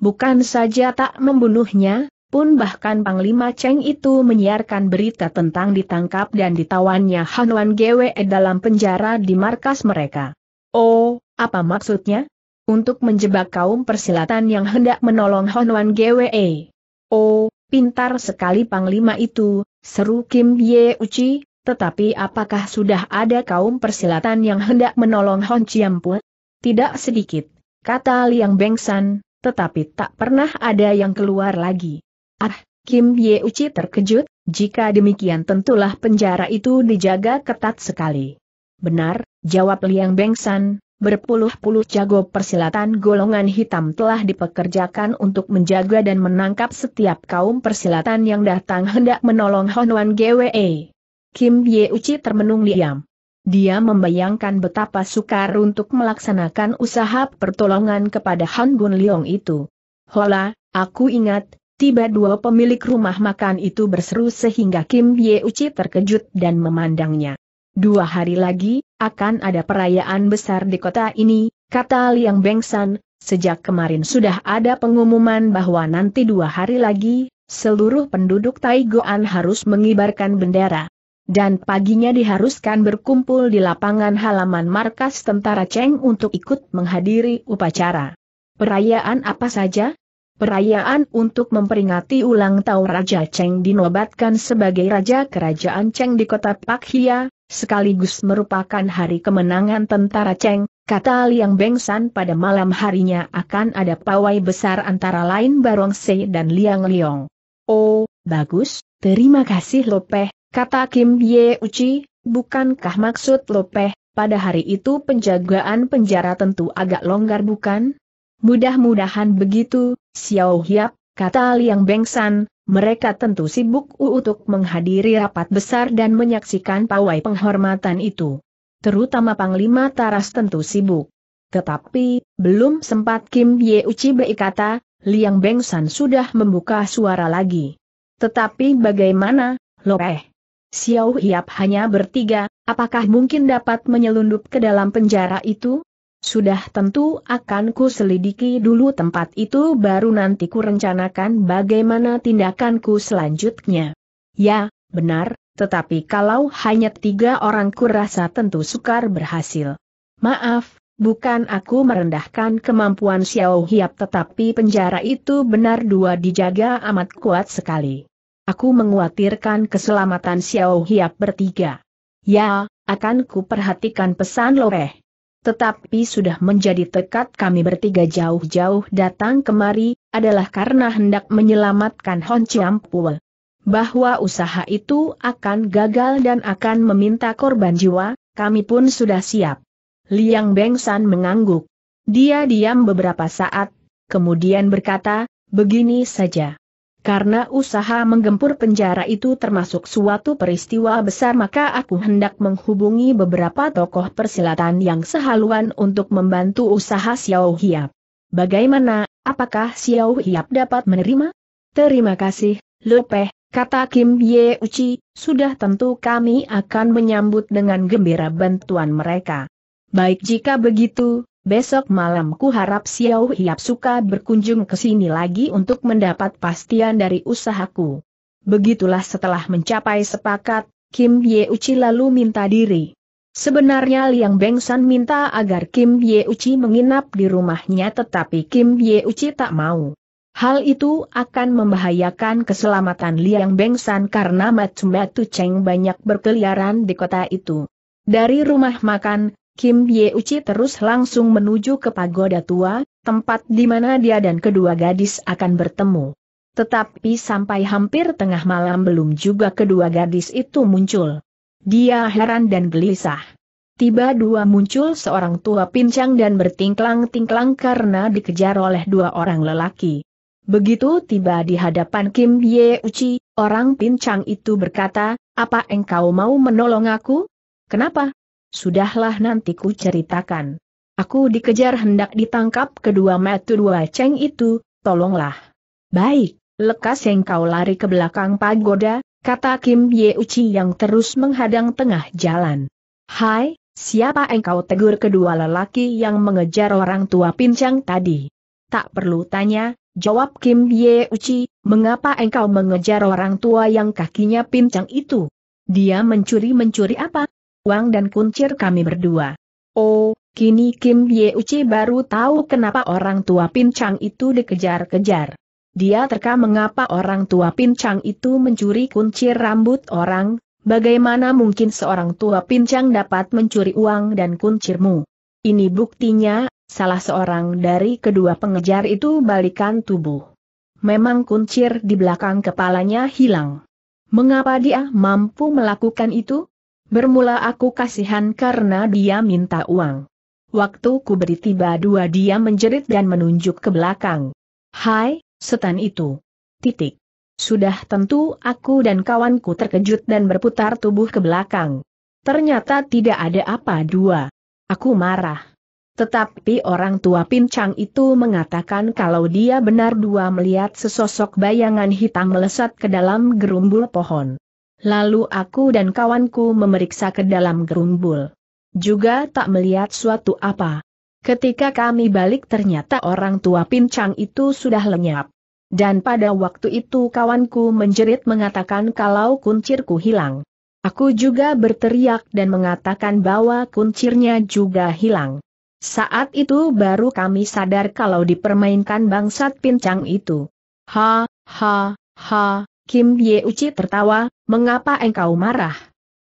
Bukan saja tak membunuhnya, pun bahkan Panglima Cheng itu menyiarkan berita tentang ditangkap dan ditawannya Han Wan Gwe dalam penjara di markas mereka. Oh, apa maksudnya? untuk menjebak kaum persilatan yang hendak menolong Honwan GWE. Oh, pintar sekali Panglima itu, seru Kim Ye Uci, tetapi apakah sudah ada kaum persilatan yang hendak menolong Hon Chiampu? Tidak sedikit, kata Liang Bengsan, tetapi tak pernah ada yang keluar lagi. Ah, Kim Ye Uci terkejut, jika demikian tentulah penjara itu dijaga ketat sekali. Benar, jawab Liang Bengsan, berpuluh-puluh jago persilatan golongan hitam telah dipekerjakan untuk menjaga dan menangkap setiap kaum persilatan yang datang hendak menolong Honwan GWE. Kim Ye Uci termenung diam. Dia membayangkan betapa sukar untuk melaksanakan usaha pertolongan kepada Han Bun Leong itu. Hola, aku ingat, tiba dua pemilik rumah makan itu berseru sehingga Kim Ye Uci terkejut dan memandangnya dua hari lagi, akan ada perayaan besar di kota ini, kata Liang Bengsan, sejak kemarin sudah ada pengumuman bahwa nanti dua hari lagi, seluruh penduduk Taigoan harus mengibarkan bendera. Dan paginya diharuskan berkumpul di lapangan halaman markas tentara Cheng untuk ikut menghadiri upacara. Perayaan apa saja? Perayaan untuk memperingati ulang tahun Raja Cheng dinobatkan sebagai Raja Kerajaan Cheng di kota Pakhia, sekaligus merupakan hari kemenangan tentara Cheng, kata Liang Bengsan pada malam harinya akan ada pawai besar antara lain Barong Se dan Liang Liong. Oh, bagus, terima kasih Lopeh, kata Kim Ye Uci, bukankah maksud Lopeh, pada hari itu penjagaan penjara tentu agak longgar bukan? Mudah-mudahan begitu, Xiao Hiap, kata Liang Bengsan, mereka tentu sibuk untuk menghadiri rapat besar dan menyaksikan pawai penghormatan itu. Terutama Panglima Taras tentu sibuk. Tetapi, belum sempat Kim Ye Uchi berkata, Liang Beng San sudah membuka suara lagi. Tetapi bagaimana, Loeh? Xiao Hiap hanya bertiga, apakah mungkin dapat menyelundup ke dalam penjara itu? Sudah tentu akan ku selidiki dulu tempat itu baru nanti ku rencanakan bagaimana tindakanku selanjutnya. Ya, benar, tetapi kalau hanya tiga orang ku rasa tentu sukar berhasil. Maaf, Bukan aku merendahkan kemampuan Xiao Hiap tetapi penjara itu benar dua dijaga amat kuat sekali. Aku menguatirkan keselamatan Xiao Hiap bertiga. Ya, akan ku perhatikan pesan Loreh tetapi sudah menjadi tekad kami bertiga jauh-jauh datang kemari, adalah karena hendak menyelamatkan Hon Chiampul. Bahwa usaha itu akan gagal dan akan meminta korban jiwa, kami pun sudah siap. Liang Bengsan mengangguk. Dia diam beberapa saat, kemudian berkata, begini saja. Karena usaha menggempur penjara itu termasuk suatu peristiwa besar maka aku hendak menghubungi beberapa tokoh persilatan yang sehaluan untuk membantu usaha Xiao Hiap. Bagaimana, apakah Xiao Hiap dapat menerima? Terima kasih, Lopeh, kata Kim Ye Uchi, sudah tentu kami akan menyambut dengan gembira bantuan mereka. Baik jika begitu, Besok malam ku harap Xiao Hiap suka berkunjung ke sini lagi untuk mendapat pastian dari usahaku. Begitulah setelah mencapai sepakat, Kim Ye Uchi lalu minta diri. Sebenarnya Liang Bengsan minta agar Kim Ye Uchi menginap di rumahnya tetapi Kim Ye Uchi tak mau. Hal itu akan membahayakan keselamatan Liang Bengsan karena Matsumatu Cheng banyak berkeliaran di kota itu. Dari rumah makan, Kim Ye Uchi terus langsung menuju ke pagoda tua, tempat di mana dia dan kedua gadis akan bertemu. Tetapi sampai hampir tengah malam belum juga kedua gadis itu muncul. Dia heran dan gelisah. Tiba dua muncul seorang tua pincang dan bertingklang-tingklang karena dikejar oleh dua orang lelaki. Begitu tiba di hadapan Kim Ye Uchi, orang pincang itu berkata, apa engkau mau menolong aku? Kenapa? Sudahlah nanti ku ceritakan. Aku dikejar hendak ditangkap kedua metu dua ceng itu, tolonglah. Baik, lekas yang kau lari ke belakang pagoda, kata Kim Ye Uchi yang terus menghadang tengah jalan. Hai, siapa engkau tegur kedua lelaki yang mengejar orang tua pincang tadi? Tak perlu tanya, jawab Kim Ye Uchi, mengapa engkau mengejar orang tua yang kakinya pincang itu? Dia mencuri-mencuri apa? Uang dan Kuncir kami berdua. Oh, kini Kim Ye Uci baru tahu kenapa orang tua pincang itu dikejar-kejar. Dia terka mengapa orang tua pincang itu mencuri kuncir rambut orang, bagaimana mungkin seorang tua pincang dapat mencuri uang dan kuncirmu. Ini buktinya, salah seorang dari kedua pengejar itu balikan tubuh. Memang kuncir di belakang kepalanya hilang. Mengapa dia mampu melakukan itu? Bermula aku kasihan karena dia minta uang. Waktu ku beri tiba dua dia menjerit dan menunjuk ke belakang. Hai, setan itu. Titik. Sudah tentu aku dan kawanku terkejut dan berputar tubuh ke belakang. Ternyata tidak ada apa dua. Aku marah. Tetapi orang tua pincang itu mengatakan kalau dia benar dua melihat sesosok bayangan hitam melesat ke dalam gerumbul pohon. Lalu aku dan kawanku memeriksa ke dalam gerumbul. Juga tak melihat suatu apa. Ketika kami balik ternyata orang tua pincang itu sudah lenyap. Dan pada waktu itu kawanku menjerit mengatakan kalau kuncirku hilang. Aku juga berteriak dan mengatakan bahwa kuncirnya juga hilang. Saat itu baru kami sadar kalau dipermainkan bangsat pincang itu. Ha, ha, ha, Kim Ye Uci tertawa, Mengapa engkau marah?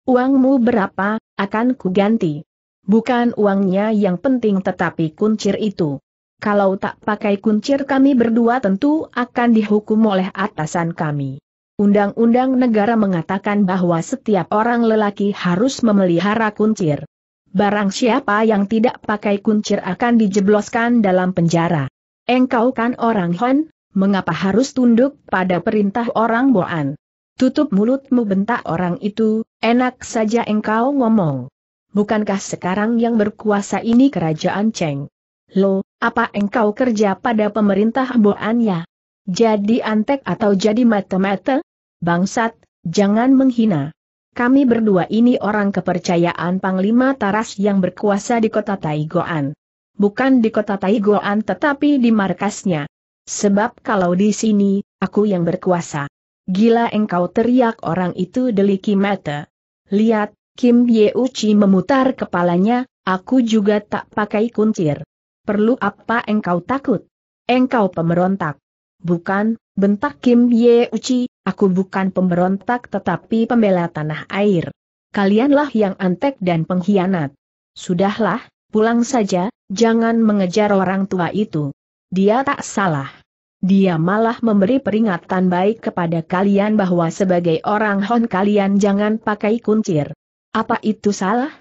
Uangmu berapa, akan kuganti. Bukan uangnya yang penting tetapi kuncir itu. Kalau tak pakai kuncir kami berdua tentu akan dihukum oleh atasan kami. Undang-undang negara mengatakan bahwa setiap orang lelaki harus memelihara kuncir. Barang siapa yang tidak pakai kuncir akan dijebloskan dalam penjara. Engkau kan orang Hon, mengapa harus tunduk pada perintah orang Boan? Tutup mulutmu bentak orang itu, enak saja engkau ngomong. Bukankah sekarang yang berkuasa ini kerajaan Cheng? Lo, apa engkau kerja pada pemerintah Boanya? Jadi antek atau jadi mata-mata? Bangsat, jangan menghina. Kami berdua ini orang kepercayaan Panglima Taras yang berkuasa di kota Taigoan. Bukan di kota Taigoan tetapi di markasnya. Sebab kalau di sini, aku yang berkuasa. Gila engkau teriak orang itu deliki mata. Lihat, Kim Ye Uchi memutar kepalanya, aku juga tak pakai kuncir. Perlu apa engkau takut? Engkau pemberontak. Bukan, bentak Kim Ye Uchi, aku bukan pemberontak tetapi pembela tanah air. Kalianlah yang antek dan pengkhianat. Sudahlah, pulang saja, jangan mengejar orang tua itu. Dia tak salah. Dia malah memberi peringatan baik kepada kalian bahwa sebagai orang Hon kalian jangan pakai kuncir. Apa itu salah?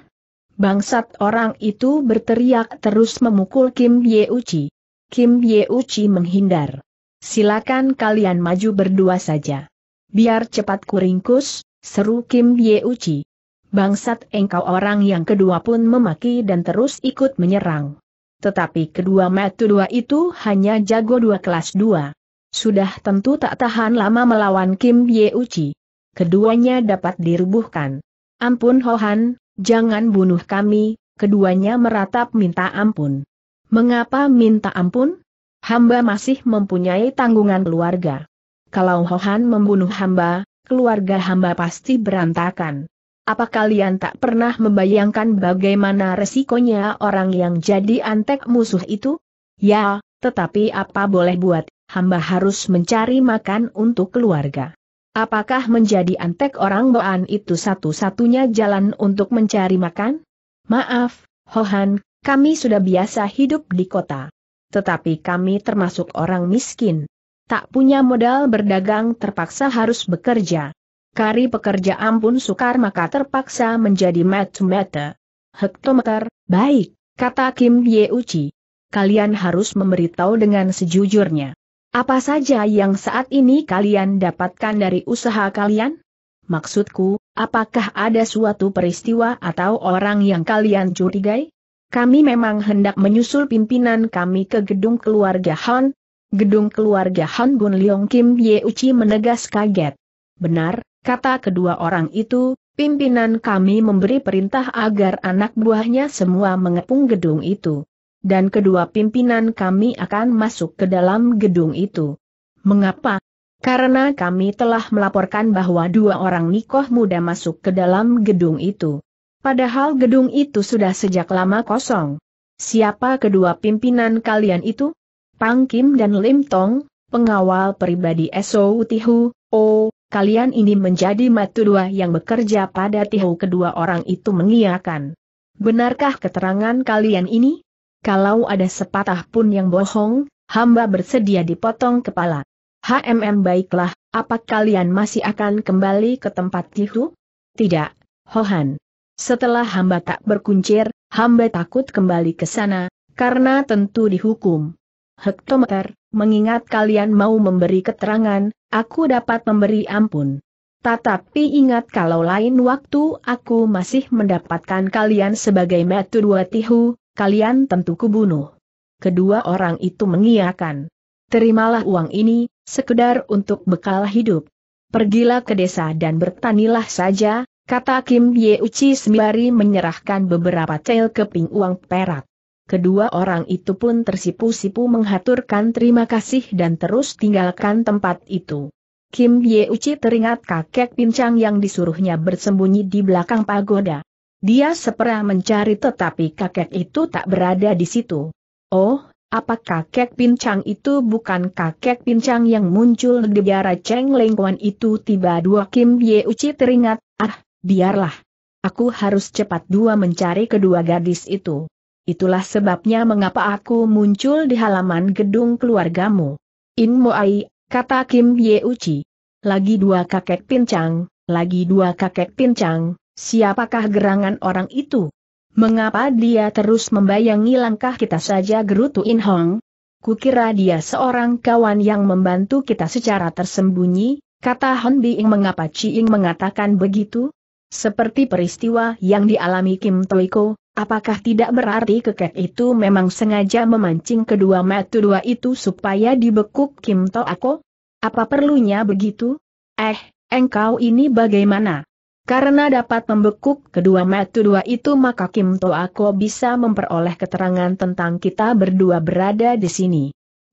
Bangsat orang itu berteriak terus memukul Kim Ye Uchi. Kim Ye Uchi menghindar. Silakan kalian maju berdua saja. Biar cepat kuringkus, seru Kim Ye Uchi. Bangsat engkau orang yang kedua pun memaki dan terus ikut menyerang. Tetapi kedua metu dua itu hanya jago dua kelas dua. Sudah tentu tak tahan lama melawan Kim Ye Uchi. Keduanya dapat dirubuhkan. Ampun Hohan, jangan bunuh kami, keduanya meratap minta ampun. Mengapa minta ampun? Hamba masih mempunyai tanggungan keluarga. Kalau Hohan membunuh hamba, keluarga hamba pasti berantakan. Apa kalian tak pernah membayangkan bagaimana resikonya orang yang jadi antek musuh itu? Ya, tetapi apa boleh buat, hamba harus mencari makan untuk keluarga. Apakah menjadi antek orang Boan itu satu-satunya jalan untuk mencari makan? Maaf, Hohan, kami sudah biasa hidup di kota. Tetapi kami termasuk orang miskin. Tak punya modal berdagang terpaksa harus bekerja. Kari pekerja pun sukar maka terpaksa menjadi meter Hektometer, baik, kata Kim Ye Uchi. Kalian harus memberitahu dengan sejujurnya. Apa saja yang saat ini kalian dapatkan dari usaha kalian? Maksudku, apakah ada suatu peristiwa atau orang yang kalian curigai? Kami memang hendak menyusul pimpinan kami ke gedung keluarga Han, Gedung keluarga Han Gun Leong Kim Ye Uchi menegas kaget. Benar, Kata kedua orang itu, pimpinan kami memberi perintah agar anak buahnya semua mengepung gedung itu. Dan kedua pimpinan kami akan masuk ke dalam gedung itu. Mengapa? Karena kami telah melaporkan bahwa dua orang nikoh muda masuk ke dalam gedung itu. Padahal gedung itu sudah sejak lama kosong. Siapa kedua pimpinan kalian itu? Pang Kim dan Lim Tong, pengawal pribadi Eso Utihu, oh, kalian ini menjadi matu dua yang bekerja pada tihu kedua orang itu mengiakan. Benarkah keterangan kalian ini? Kalau ada sepatah pun yang bohong, hamba bersedia dipotong kepala. HMM baiklah, apa kalian masih akan kembali ke tempat tihu? Tidak, Hohan. Setelah hamba tak berkuncir, hamba takut kembali ke sana, karena tentu dihukum hektometer, mengingat kalian mau memberi keterangan, aku dapat memberi ampun. Tetapi ingat kalau lain waktu aku masih mendapatkan kalian sebagai metu dua tihu, kalian tentu kubunuh. Kedua orang itu mengiakan. Terimalah uang ini, sekedar untuk bekal hidup. Pergilah ke desa dan bertanilah saja, kata Kim Ye Uchi sembari menyerahkan beberapa cel keping uang perak. Kedua orang itu pun tersipu-sipu menghaturkan terima kasih dan terus tinggalkan tempat itu. Kim Ye Uchi teringat kakek pincang yang disuruhnya bersembunyi di belakang pagoda. Dia sepera mencari tetapi kakek itu tak berada di situ. Oh, apa kakek pincang itu bukan kakek pincang yang muncul di biara Cheng Lengkuan itu tiba dua Kim Ye Uchi teringat, ah, biarlah. Aku harus cepat dua mencari kedua gadis itu. Itulah sebabnya mengapa aku muncul di halaman gedung keluargamu. In Moai, kata Kim Ye Uchi. Lagi dua kakek pincang, lagi dua kakek pincang, siapakah gerangan orang itu? Mengapa dia terus membayangi langkah kita saja gerutu In Hong? Kukira dia seorang kawan yang membantu kita secara tersembunyi, kata Hon Biing mengapa Chi Ing mengatakan begitu? Seperti peristiwa yang dialami Kim Toiko, Apakah tidak berarti kekek itu memang sengaja memancing kedua metu dua itu supaya dibekuk Kim To Ako? Apa perlunya begitu? Eh, engkau ini bagaimana? Karena dapat membekuk kedua metu dua itu maka Kim To Ako bisa memperoleh keterangan tentang kita berdua berada di sini.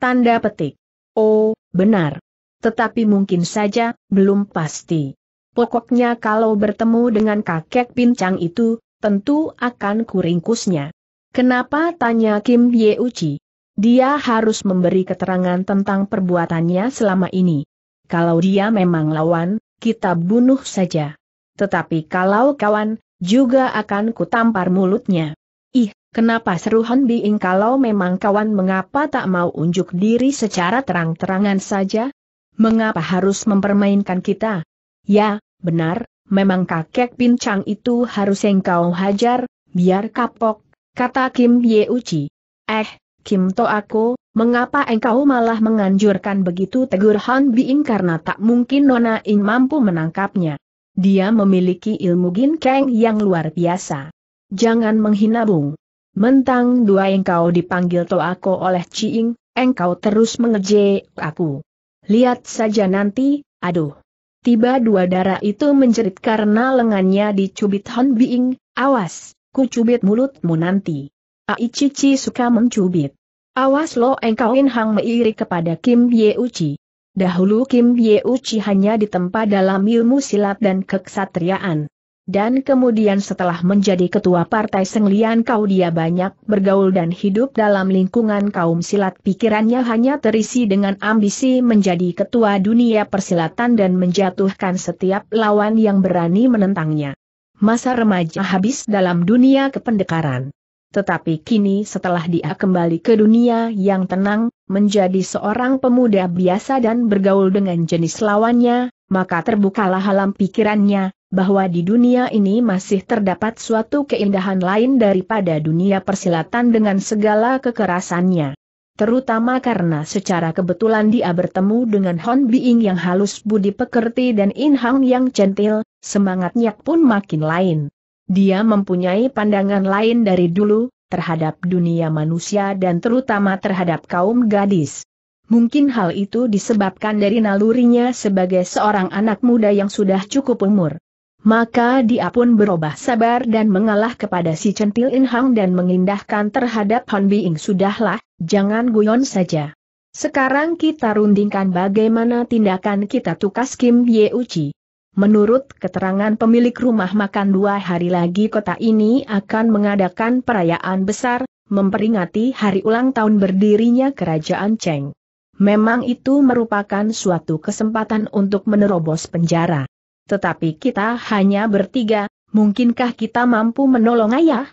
Tanda petik. Oh, benar. Tetapi mungkin saja, belum pasti. Pokoknya kalau bertemu dengan kakek pincang itu, tentu akan kuringkusnya. Kenapa tanya Kim Ye Uchi? Dia harus memberi keterangan tentang perbuatannya selama ini. Kalau dia memang lawan, kita bunuh saja. Tetapi kalau kawan, juga akan kutampar mulutnya. Ih, kenapa seru Han Biing kalau memang kawan mengapa tak mau unjuk diri secara terang-terangan saja? Mengapa harus mempermainkan kita? Ya, benar, memang kakek pincang itu harus engkau hajar, biar kapok, kata Kim Ye Uchi. Eh, Kim To aku, mengapa engkau malah menganjurkan begitu tegur Han Biing karena tak mungkin Nona In mampu menangkapnya. Dia memiliki ilmu gin ginkeng yang luar biasa. Jangan menghina Bung. Mentang dua engkau dipanggil To aku oleh Ing, engkau terus mengejek aku. Lihat saja nanti, aduh. Tiba dua darah itu menjerit karena lengannya dicubit Han Biing, awas, ku cubit mulutmu nanti. Ai Cici suka mencubit. Awas lo engkauin Hang Meiri kepada Kim Ye Uchi. Dahulu Kim Ye Uchi hanya ditempa dalam ilmu silat dan kesatriaan. Dan kemudian setelah menjadi ketua partai Senglian kau dia banyak bergaul dan hidup dalam lingkungan kaum silat pikirannya hanya terisi dengan ambisi menjadi ketua dunia persilatan dan menjatuhkan setiap lawan yang berani menentangnya. Masa remaja habis dalam dunia kependekaran. Tetapi kini setelah dia kembali ke dunia yang tenang, menjadi seorang pemuda biasa dan bergaul dengan jenis lawannya, maka terbukalah halam pikirannya, bahwa di dunia ini masih terdapat suatu keindahan lain daripada dunia persilatan dengan segala kekerasannya. Terutama karena secara kebetulan dia bertemu dengan Hon Biing yang halus budi pekerti dan In Hang yang centil, semangatnya pun makin lain. Dia mempunyai pandangan lain dari dulu, terhadap dunia manusia dan terutama terhadap kaum gadis. Mungkin hal itu disebabkan dari nalurinya sebagai seorang anak muda yang sudah cukup umur maka dia pun berubah sabar dan mengalah kepada si centil inhang dan mengindahkan terhadap Han Biing sudahlah, jangan guyon saja. Sekarang kita rundingkan bagaimana tindakan kita tukas Kim Ye Uchi. Menurut keterangan pemilik rumah makan dua hari lagi kota ini akan mengadakan perayaan besar, memperingati hari ulang tahun berdirinya kerajaan Cheng. Memang itu merupakan suatu kesempatan untuk menerobos penjara. Tetapi kita hanya bertiga, mungkinkah kita mampu menolong ayah?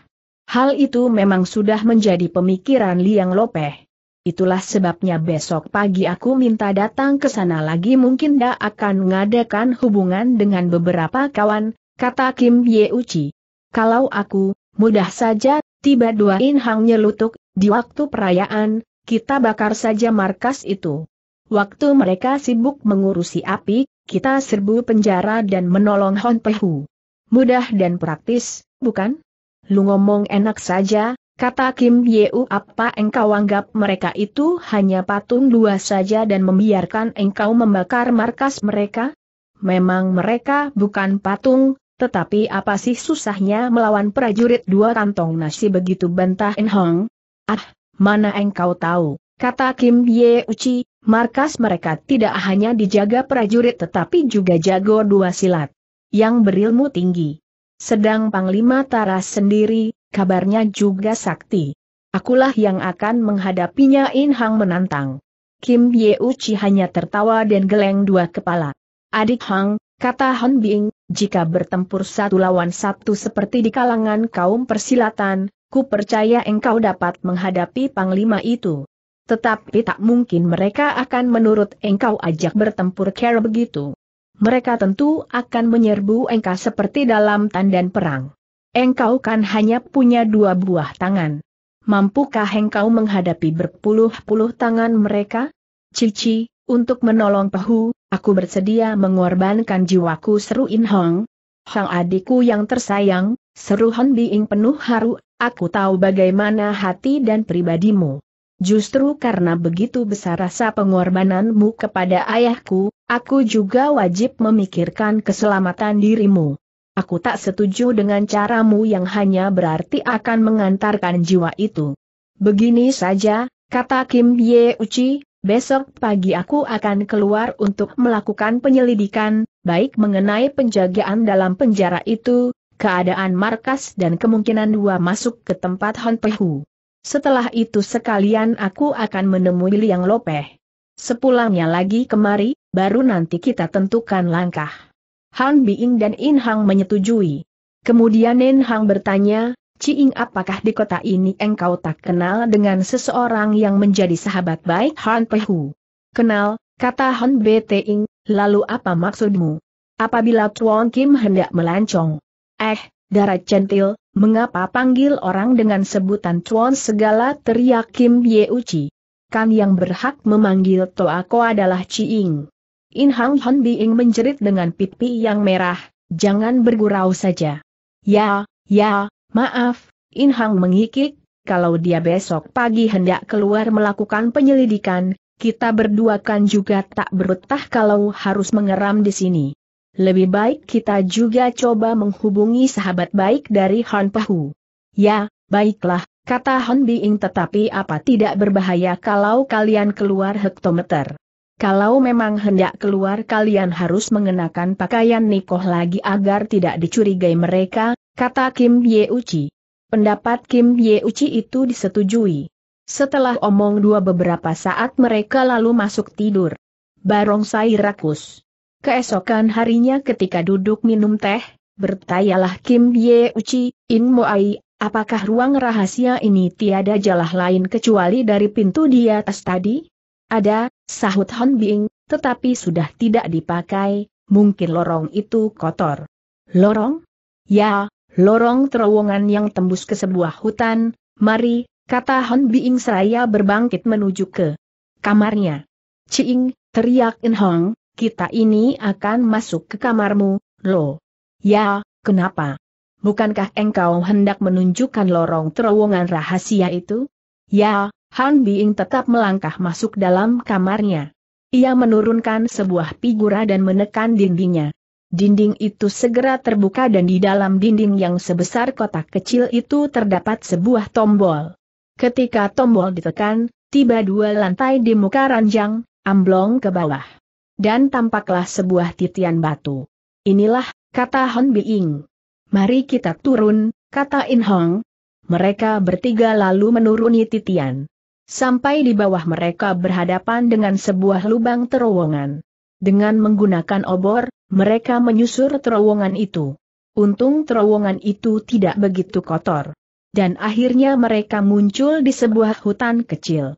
Hal itu memang sudah menjadi pemikiran Liang Lopeh. Itulah sebabnya besok pagi aku minta datang ke sana lagi mungkin dia akan mengadakan hubungan dengan beberapa kawan, kata Kim Ye Uchi. Kalau aku, mudah saja, tiba dua In Hang nyelutuk, di waktu perayaan, kita bakar saja markas itu. Waktu mereka sibuk mengurusi api, kita serbu penjara dan menolong Hon Pehu. Mudah dan praktis, bukan? Lu ngomong enak saja, kata Kim Yeu apa engkau anggap mereka itu hanya patung dua saja dan membiarkan engkau membakar markas mereka? Memang mereka bukan patung, tetapi apa sih susahnya melawan prajurit dua kantong nasi begitu bantah Enhong? Ah, mana engkau tahu, kata Kim Yeuchi, markas mereka tidak hanya dijaga prajurit tetapi juga jago dua silat yang berilmu tinggi. Sedang Panglima Taras sendiri, kabarnya juga sakti. Akulah yang akan menghadapinya In Hang menantang. Kim Ye Uchi hanya tertawa dan geleng dua kepala. Adik Hang, kata Han Bing, jika bertempur satu lawan satu seperti di kalangan kaum persilatan, ku percaya engkau dapat menghadapi panglima itu. Tetapi tak mungkin mereka akan menurut engkau ajak bertempur kera begitu. Mereka tentu akan menyerbu engkau seperti dalam tandan perang. Engkau kan hanya punya dua buah tangan. Mampukah engkau menghadapi berpuluh-puluh tangan mereka? Cici, untuk menolong Pahu, aku bersedia mengorbankan jiwaku seru In Hong. Hang adikku yang tersayang, seru Hon Biing penuh haru, aku tahu bagaimana hati dan pribadimu. Justru karena begitu besar rasa pengorbananmu kepada ayahku, aku juga wajib memikirkan keselamatan dirimu. Aku tak setuju dengan caramu yang hanya berarti akan mengantarkan jiwa itu. Begini saja, kata Kim Ye Uchi, besok pagi aku akan keluar untuk melakukan penyelidikan, baik mengenai penjagaan dalam penjara itu, keadaan markas dan kemungkinan dua masuk ke tempat Honpehu. Setelah itu sekalian aku akan menemui Liang Lopeh. Sepulangnya lagi kemari, baru nanti kita tentukan langkah. Han Biing dan In Hang menyetujui. Kemudian In Hang bertanya, Ciing apakah di kota ini engkau tak kenal dengan seseorang yang menjadi sahabat baik Han Pehu? Kenal, kata Han Teing. lalu apa maksudmu? Apabila Tuan Kim hendak melancong? Eh, darat centil, Mengapa panggil orang dengan sebutan Chuan segala teriak Kim Ye Uchi? Kan yang berhak memanggil Toa Ko adalah Chi Ying. In Hang Han Biing menjerit dengan pipi yang merah, jangan bergurau saja. Ya, ya, maaf, In Hang mengikik, kalau dia besok pagi hendak keluar melakukan penyelidikan, kita berdua kan juga tak berutah kalau harus mengeram di sini. Lebih baik kita juga coba menghubungi sahabat baik dari Han Pahu. Ya, baiklah, kata Han Biing tetapi apa tidak berbahaya kalau kalian keluar hektometer. Kalau memang hendak keluar kalian harus mengenakan pakaian Nikoh lagi agar tidak dicurigai mereka, kata Kim Ye Uchi. Pendapat Kim Ye Uchi itu disetujui. Setelah omong dua beberapa saat mereka lalu masuk tidur. Barongsai rakus. Keesokan harinya ketika duduk minum teh, bertayalah Kim Ye Uci, In Moai, apakah ruang rahasia ini tiada jalah lain kecuali dari pintu di atas tadi? Ada, sahut Hon Bing, tetapi sudah tidak dipakai, mungkin lorong itu kotor. Lorong? Ya, lorong terowongan yang tembus ke sebuah hutan, mari, kata Hon Bing seraya berbangkit menuju ke kamarnya. Ciing, teriak In Hong, kita ini akan masuk ke kamarmu, lo. Ya, kenapa? Bukankah engkau hendak menunjukkan lorong terowongan rahasia itu? Ya, Han Bing tetap melangkah masuk dalam kamarnya. Ia menurunkan sebuah figura dan menekan dindingnya. Dinding itu segera terbuka dan di dalam dinding yang sebesar kotak kecil itu terdapat sebuah tombol. Ketika tombol ditekan, tiba dua lantai di muka ranjang, amblong ke bawah dan tampaklah sebuah titian batu. Inilah, kata Hon Biing. Mari kita turun, kata In Hong. Mereka bertiga lalu menuruni titian. Sampai di bawah mereka berhadapan dengan sebuah lubang terowongan. Dengan menggunakan obor, mereka menyusur terowongan itu. Untung terowongan itu tidak begitu kotor. Dan akhirnya mereka muncul di sebuah hutan kecil.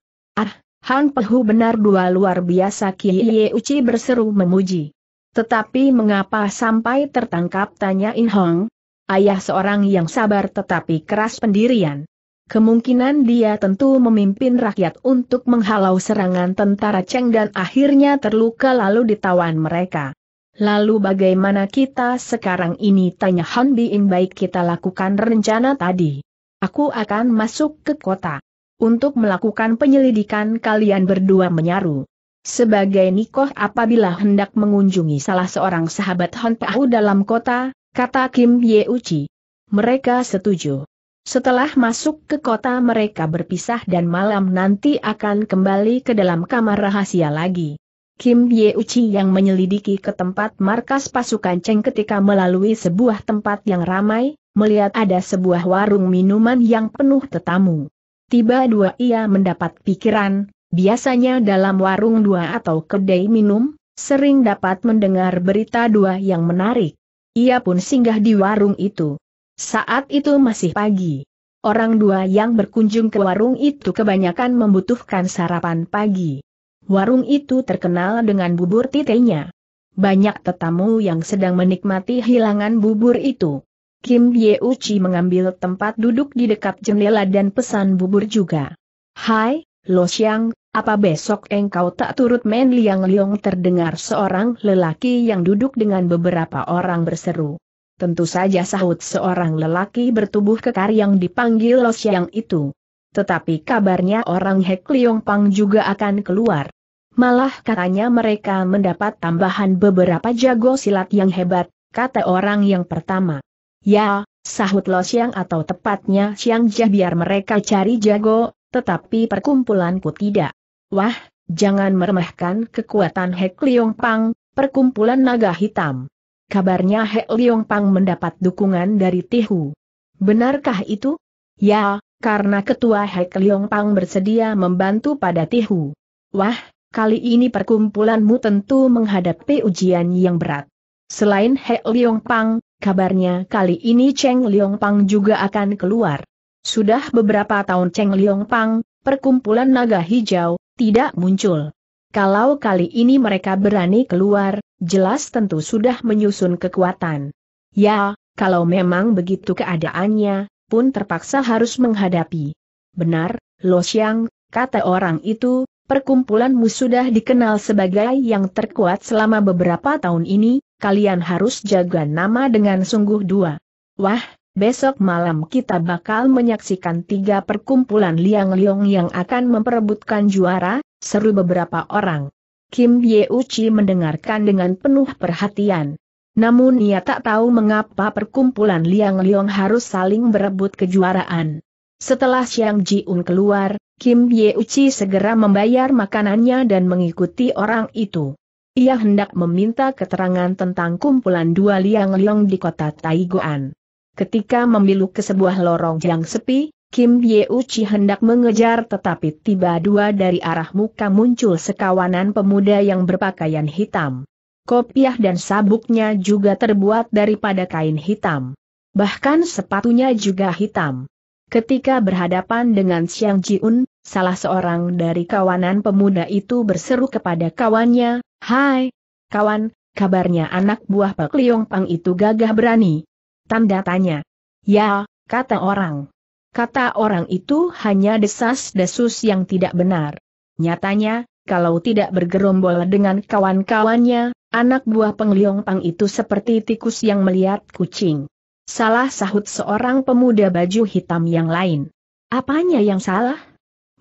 Han Pehu benar dua luar biasa Kiye Uci berseru memuji. Tetapi mengapa sampai tertangkap tanya In Hong? Ayah seorang yang sabar tetapi keras pendirian. Kemungkinan dia tentu memimpin rakyat untuk menghalau serangan tentara Cheng dan akhirnya terluka lalu ditawan mereka. Lalu bagaimana kita sekarang ini tanya Han In baik kita lakukan rencana tadi. Aku akan masuk ke kota untuk melakukan penyelidikan kalian berdua menyaru. Sebagai Nikoh apabila hendak mengunjungi salah seorang sahabat Hon Pahu dalam kota, kata Kim Ye Uchi. Mereka setuju. Setelah masuk ke kota mereka berpisah dan malam nanti akan kembali ke dalam kamar rahasia lagi. Kim Ye Uchi yang menyelidiki ke tempat markas pasukan Cheng ketika melalui sebuah tempat yang ramai, melihat ada sebuah warung minuman yang penuh tetamu. Tiba dua ia mendapat pikiran, biasanya dalam warung dua atau kedai minum, sering dapat mendengar berita dua yang menarik. Ia pun singgah di warung itu. Saat itu masih pagi. Orang dua yang berkunjung ke warung itu kebanyakan membutuhkan sarapan pagi. Warung itu terkenal dengan bubur titenya. Banyak tetamu yang sedang menikmati hilangan bubur itu. Kim Uchi mengambil tempat duduk di dekat jendela dan pesan bubur juga. Hai, Lo Xiang, apa besok engkau tak turut main liang liong terdengar seorang lelaki yang duduk dengan beberapa orang berseru. Tentu saja sahut seorang lelaki bertubuh kekar yang dipanggil Lo Xiang itu. Tetapi kabarnya orang Hek Liong Pang juga akan keluar. Malah katanya mereka mendapat tambahan beberapa jago silat yang hebat, kata orang yang pertama. Ya, sahut Lo Siang atau tepatnya Siang Jah biar mereka cari jago, tetapi perkumpulanku tidak. Wah, jangan meremehkan kekuatan Hek Liong Pang, perkumpulan naga hitam. Kabarnya Hek Liong Pang mendapat dukungan dari Tihu. Benarkah itu? Ya, karena ketua Hek Liong Pang bersedia membantu pada Tihu. Wah, kali ini perkumpulanmu tentu menghadapi ujian yang berat. Selain Hek Liong Pang, Kabarnya kali ini Cheng Liong Pang juga akan keluar. Sudah beberapa tahun Cheng Liong Pang, perkumpulan naga hijau, tidak muncul. Kalau kali ini mereka berani keluar, jelas tentu sudah menyusun kekuatan. Ya, kalau memang begitu keadaannya, pun terpaksa harus menghadapi. Benar, Lo Xiang, kata orang itu, perkumpulanmu sudah dikenal sebagai yang terkuat selama beberapa tahun ini, kalian harus jaga nama dengan sungguh dua. Wah, besok malam kita bakal menyaksikan tiga perkumpulan Liang Liong yang akan memperebutkan juara, seru beberapa orang. Kim Ye Uchi mendengarkan dengan penuh perhatian. Namun ia tak tahu mengapa perkumpulan Liang Liong harus saling berebut kejuaraan. Setelah Xiang Ji un keluar, Kim Ye Uchi segera membayar makanannya dan mengikuti orang itu. Ia hendak meminta keterangan tentang kumpulan dua liang liang di kota Taiguan. Ketika memiluk ke sebuah lorong yang sepi, Kim Ye Uchi hendak mengejar tetapi tiba dua dari arah muka muncul sekawanan pemuda yang berpakaian hitam. Kopiah dan sabuknya juga terbuat daripada kain hitam. Bahkan sepatunya juga hitam. Ketika berhadapan dengan Xiang Jiun, salah seorang dari kawanan pemuda itu berseru kepada kawannya, Hai, kawan, kabarnya anak buah Pak Liong Pang itu gagah berani. Tanda tanya. Ya, kata orang. Kata orang itu hanya desas-desus yang tidak benar. Nyatanya, kalau tidak bergerombol dengan kawan-kawannya, anak buah pengliong pang itu seperti tikus yang melihat kucing. Salah sahut seorang pemuda baju hitam yang lain. Apanya yang salah?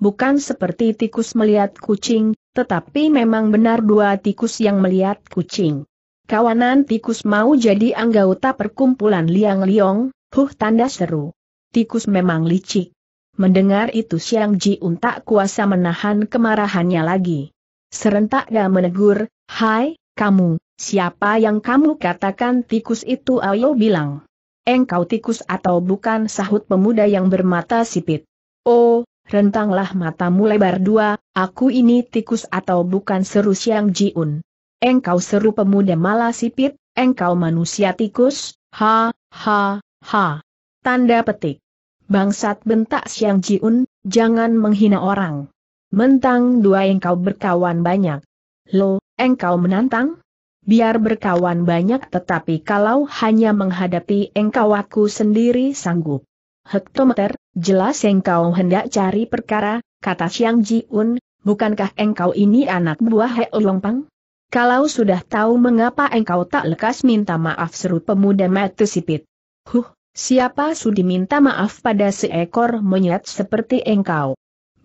Bukan seperti tikus melihat kucing, tetapi memang benar dua tikus yang melihat kucing. Kawanan tikus mau jadi anggota perkumpulan Liang Liong, huh tanda seru. Tikus memang licik. Mendengar itu Siang un tak kuasa menahan kemarahannya lagi. Serentak dia menegur, Hai, kamu, siapa yang kamu katakan tikus itu ayo bilang. Engkau tikus atau bukan sahut pemuda yang bermata sipit. Oh, Rentanglah matamu lebar dua, aku ini tikus atau bukan seru Siang Jiun. Engkau seru pemuda malah sipit, engkau manusia tikus, ha, ha, ha. Tanda petik. Bangsat bentak Siang Jiun, jangan menghina orang. Mentang dua engkau berkawan banyak. Lo, engkau menantang? Biar berkawan banyak tetapi kalau hanya menghadapi engkau aku sendiri sanggup hektometer, jelas engkau hendak cari perkara, kata Xiang Jiun, bukankah engkau ini anak buah He Pang? Kalau sudah tahu mengapa engkau tak lekas minta maaf seru pemuda mati sipit. Huh, siapa sudi minta maaf pada seekor monyet seperti engkau?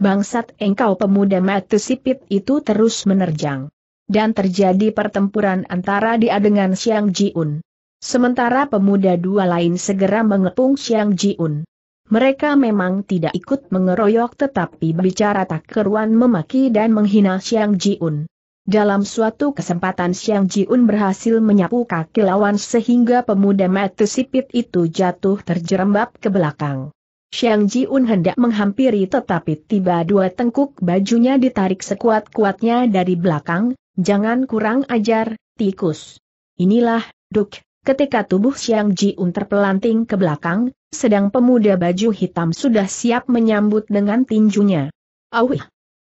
Bangsat engkau pemuda mati sipit itu terus menerjang. Dan terjadi pertempuran antara dia dengan Xiang Jiun. Sementara pemuda dua lain segera mengepung Xiang Jiun. Mereka memang tidak ikut mengeroyok tetapi bicara tak keruan memaki dan menghina Xiang Jiun. Dalam suatu kesempatan Xiang Jiun berhasil menyapu kaki lawan sehingga pemuda mati sipit itu jatuh terjerembab ke belakang. Xiang Jiun hendak menghampiri tetapi tiba dua tengkuk bajunya ditarik sekuat-kuatnya dari belakang, jangan kurang ajar, tikus. Inilah, Duk, ketika tubuh Xiang Jiun terpelanting ke belakang, sedang pemuda baju hitam sudah siap menyambut dengan tinjunya. Awih!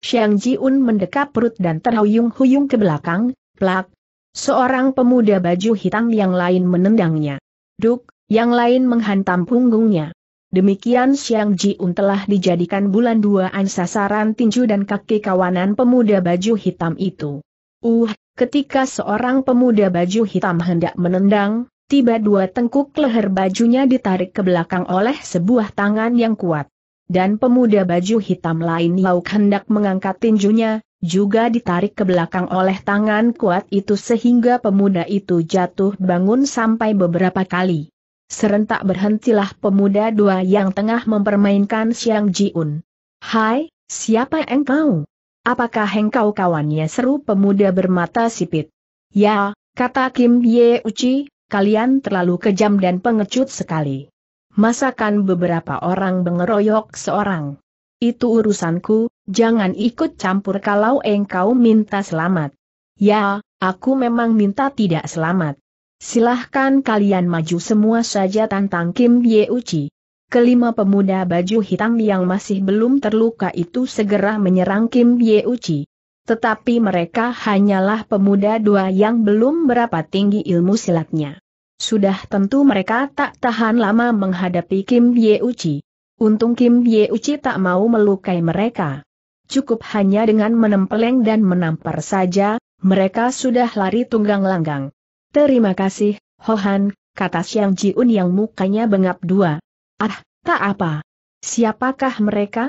Xiang Jiun mendekap perut dan terhuyung-huyung ke belakang, plak. Seorang pemuda baju hitam yang lain menendangnya. Duk, yang lain menghantam punggungnya. Demikian Xiang Jiun telah dijadikan bulan duaan sasaran tinju dan kaki kawanan pemuda baju hitam itu. Uh, ketika seorang pemuda baju hitam hendak menendang, tiba dua tengkuk leher bajunya ditarik ke belakang oleh sebuah tangan yang kuat. Dan pemuda baju hitam lain lauk hendak mengangkat tinjunya, juga ditarik ke belakang oleh tangan kuat itu sehingga pemuda itu jatuh bangun sampai beberapa kali. Serentak berhentilah pemuda dua yang tengah mempermainkan Siang Jiun. Hai, siapa engkau? Apakah engkau kawannya seru pemuda bermata sipit? Ya, kata Kim Ye Uci, kalian terlalu kejam dan pengecut sekali. Masakan beberapa orang mengeroyok seorang. Itu urusanku, jangan ikut campur kalau engkau minta selamat. Ya, aku memang minta tidak selamat. Silahkan kalian maju semua saja tantang Kim Ye Uci. Kelima pemuda baju hitam yang masih belum terluka itu segera menyerang Kim Ye Uchi. Tetapi mereka hanyalah pemuda dua yang belum berapa tinggi ilmu silatnya. Sudah tentu mereka tak tahan lama menghadapi Kim Ye Uchi. Untung Kim Ye Uchi tak mau melukai mereka. Cukup hanya dengan menempeleng dan menampar saja, mereka sudah lari tunggang langgang. Terima kasih, Hohan, kata Xiang Jiun yang mukanya bengap dua. Ah, tak apa. Siapakah mereka?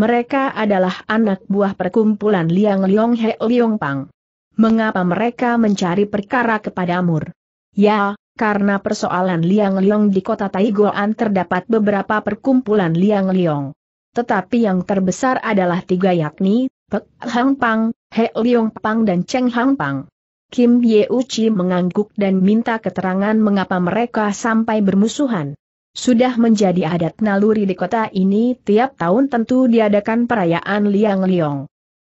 Mereka adalah anak buah perkumpulan Liang Liong He Liong Pang. Mengapa mereka mencari perkara kepada Mur? Ya, karena persoalan Liang Liong di kota Taigoan terdapat beberapa perkumpulan Liang Liong. Tetapi yang terbesar adalah tiga yakni, Pek Hang Pang, He Liong Pang dan Cheng Hang Pang. Kim Ye Uchi mengangguk dan minta keterangan mengapa mereka sampai bermusuhan sudah menjadi adat naluri di kota ini tiap tahun tentu diadakan perayaan Liang Liong.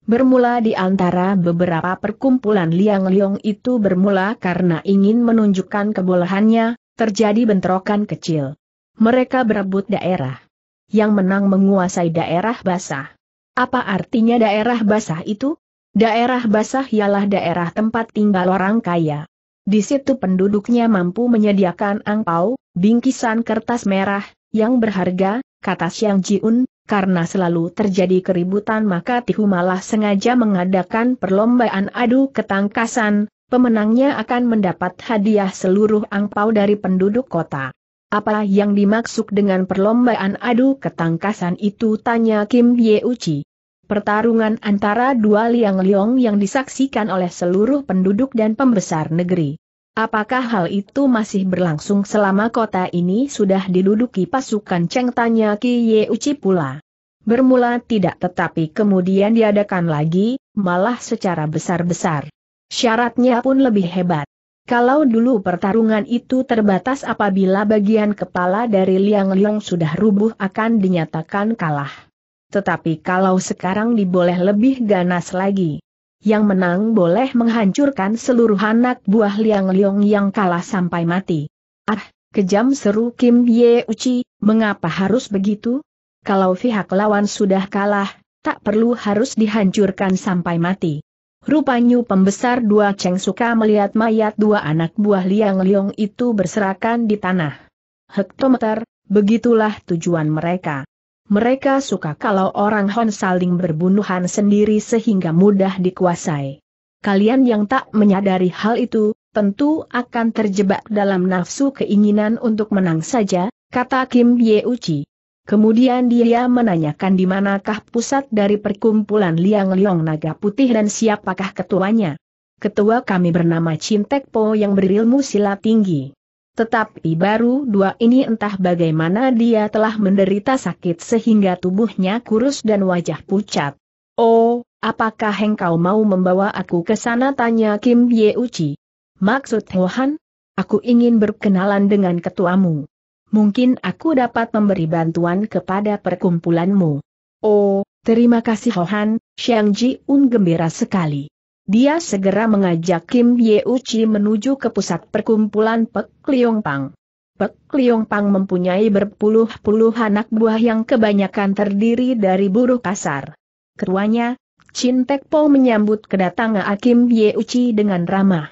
Bermula di antara beberapa perkumpulan Liang Liong itu bermula karena ingin menunjukkan kebolehannya, terjadi bentrokan kecil. Mereka berebut daerah. Yang menang menguasai daerah basah. Apa artinya daerah basah itu? Daerah basah ialah daerah tempat tinggal orang kaya. Di situ penduduknya mampu menyediakan angpau, Bingkisan kertas merah, yang berharga, kata Xiang Jiun, karena selalu terjadi keributan maka Tihu malah sengaja mengadakan perlombaan adu ketangkasan, pemenangnya akan mendapat hadiah seluruh angpau dari penduduk kota. Apa yang dimaksud dengan perlombaan adu ketangkasan itu tanya Kim Ye Uchi. Pertarungan antara dua liang-liong yang disaksikan oleh seluruh penduduk dan pembesar negeri. Apakah hal itu masih berlangsung selama kota ini sudah diduduki pasukan Cheng tanya Ki Ye Uci pula. Bermula tidak tetapi kemudian diadakan lagi, malah secara besar-besar. Syaratnya pun lebih hebat. Kalau dulu pertarungan itu terbatas apabila bagian kepala dari Liang Liang sudah rubuh akan dinyatakan kalah. Tetapi kalau sekarang diboleh lebih ganas lagi yang menang boleh menghancurkan seluruh anak buah Liang Liong yang kalah sampai mati. Ah, kejam seru Kim Ye Uci, mengapa harus begitu? Kalau pihak lawan sudah kalah, tak perlu harus dihancurkan sampai mati. Rupanya pembesar dua Cheng suka melihat mayat dua anak buah Liang Liong itu berserakan di tanah. Hektometer, begitulah tujuan mereka. Mereka suka kalau orang Hon saling berbunuhan sendiri sehingga mudah dikuasai. Kalian yang tak menyadari hal itu, tentu akan terjebak dalam nafsu keinginan untuk menang saja, kata Kim Ye Uchi. Kemudian dia menanyakan di manakah pusat dari perkumpulan Liang Liong Naga Putih dan siapakah ketuanya. Ketua kami bernama Tek Po yang berilmu silat tinggi. Tetapi baru dua ini entah bagaimana dia telah menderita sakit sehingga tubuhnya kurus dan wajah pucat. Oh, apakah engkau mau membawa aku ke sana tanya Kim Ye Uchi. Maksud Hohan? Aku ingin berkenalan dengan ketuamu. Mungkin aku dapat memberi bantuan kepada perkumpulanmu. Oh, terima kasih Hohan, Xiang Ji Un gembira sekali. Dia segera mengajak Kim Ye Uchi menuju ke pusat perkumpulan Pek Liong Pang. Pek Liong Pang mempunyai berpuluh-puluh anak buah yang kebanyakan terdiri dari buruh kasar. Ketuanya, Chin Tek Po menyambut kedatangan Kim Uchi dengan ramah.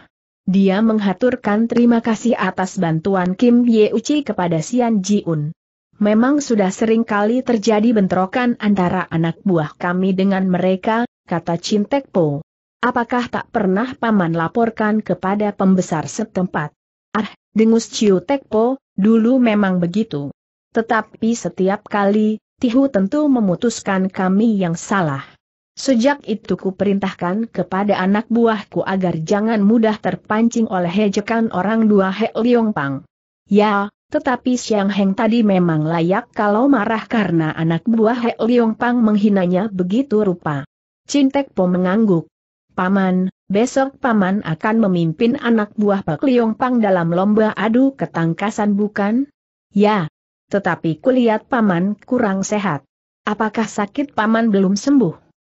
Dia menghaturkan terima kasih atas bantuan Kim Ye Uchi kepada Sian Ji Un. Memang sudah sering kali terjadi bentrokan antara anak buah kami dengan mereka, kata Chin Tek Po. Apakah tak pernah paman laporkan kepada pembesar setempat? Ah, dengus Ciu Tekpo, dulu memang begitu. Tetapi setiap kali, Tihu tentu memutuskan kami yang salah. Sejak itu ku perintahkan kepada anak buahku agar jangan mudah terpancing oleh hejekan orang dua He Liong Pang. Ya, tetapi Siang Heng tadi memang layak kalau marah karena anak buah He Liong Pang menghinanya begitu rupa. Cintek Po mengangguk. Paman, besok Paman akan memimpin anak buah Pak Liong Pang dalam lomba adu ketangkasan bukan? Ya. Tetapi kulihat Paman kurang sehat. Apakah sakit Paman belum sembuh?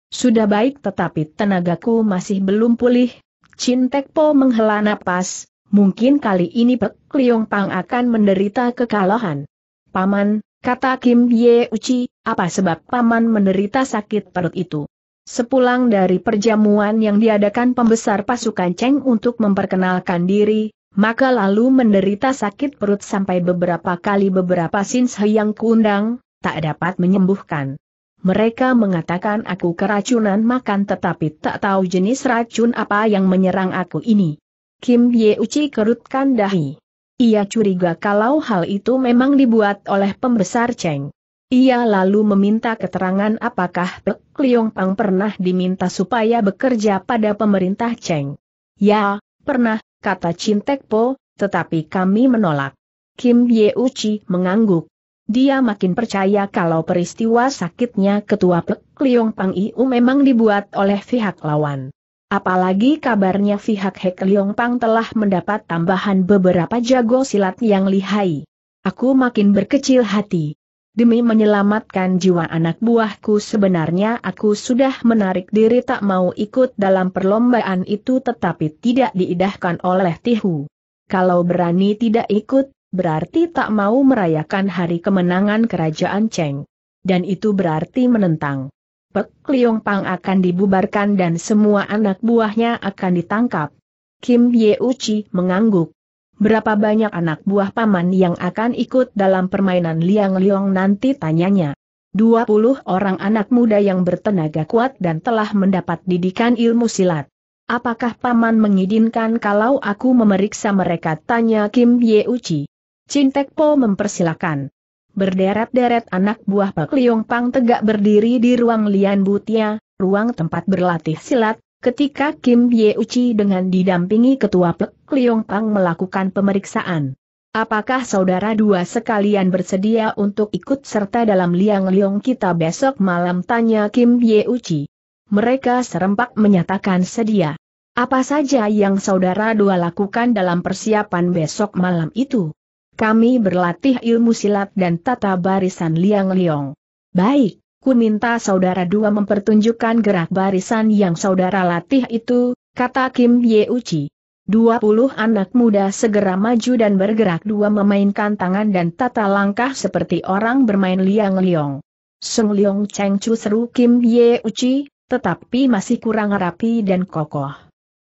Sudah baik tetapi tenagaku masih belum pulih. Cintek Po menghela napas, mungkin kali ini Pak Liong Pang akan menderita kekalahan. Paman, kata Kim Ye Uchi, apa sebab Paman menderita sakit perut itu? Sepulang dari perjamuan yang diadakan pembesar pasukan Cheng untuk memperkenalkan diri, maka lalu menderita sakit perut sampai beberapa kali beberapa sinse yang kundang, tak dapat menyembuhkan. Mereka mengatakan aku keracunan makan tetapi tak tahu jenis racun apa yang menyerang aku ini. Kim Ye Uci kerutkan dahi. Ia curiga kalau hal itu memang dibuat oleh pembesar Cheng. Ia lalu meminta keterangan apakah Pek Liong Pang pernah diminta supaya bekerja pada pemerintah Cheng. Ya, pernah, kata Cintek Po, tetapi kami menolak. Kim Ye Uchi mengangguk. Dia makin percaya kalau peristiwa sakitnya ketua Pek Liong Pang Iu memang dibuat oleh pihak lawan. Apalagi kabarnya pihak Hek Liong Pang telah mendapat tambahan beberapa jago silat yang lihai. Aku makin berkecil hati. Demi menyelamatkan jiwa anak buahku sebenarnya aku sudah menarik diri tak mau ikut dalam perlombaan itu tetapi tidak diidahkan oleh Tihu. Kalau berani tidak ikut, berarti tak mau merayakan hari kemenangan kerajaan Cheng. Dan itu berarti menentang. Pek Liong Pang akan dibubarkan dan semua anak buahnya akan ditangkap. Kim Ye Uchi mengangguk. Berapa banyak anak buah paman yang akan ikut dalam permainan liang liong nanti tanyanya. 20 orang anak muda yang bertenaga kuat dan telah mendapat didikan ilmu silat. Apakah paman mengizinkan kalau aku memeriksa mereka? Tanya Kim Ye Uchi. Cintek Po mempersilakan. Berderet-deret anak buah Pak Liong Pang tegak berdiri di ruang Lian Butia, ruang tempat berlatih silat, ketika Kim Ye Uchi dengan didampingi Ketua Pek Liong Pang melakukan pemeriksaan. Apakah saudara dua sekalian bersedia untuk ikut serta dalam liang liong kita besok malam tanya Kim Ye Uchi? Mereka serempak menyatakan sedia. Apa saja yang saudara dua lakukan dalam persiapan besok malam itu? Kami berlatih ilmu silat dan tata barisan liang liong. Baik, Ku minta saudara dua mempertunjukkan gerak barisan yang saudara latih itu, kata Kim Ye Uchi. Dua puluh anak muda segera maju dan bergerak dua memainkan tangan dan tata langkah seperti orang bermain liang-liong. Sung Liong Cheng Chu seru Kim Ye Uchi, tetapi masih kurang rapi dan kokoh.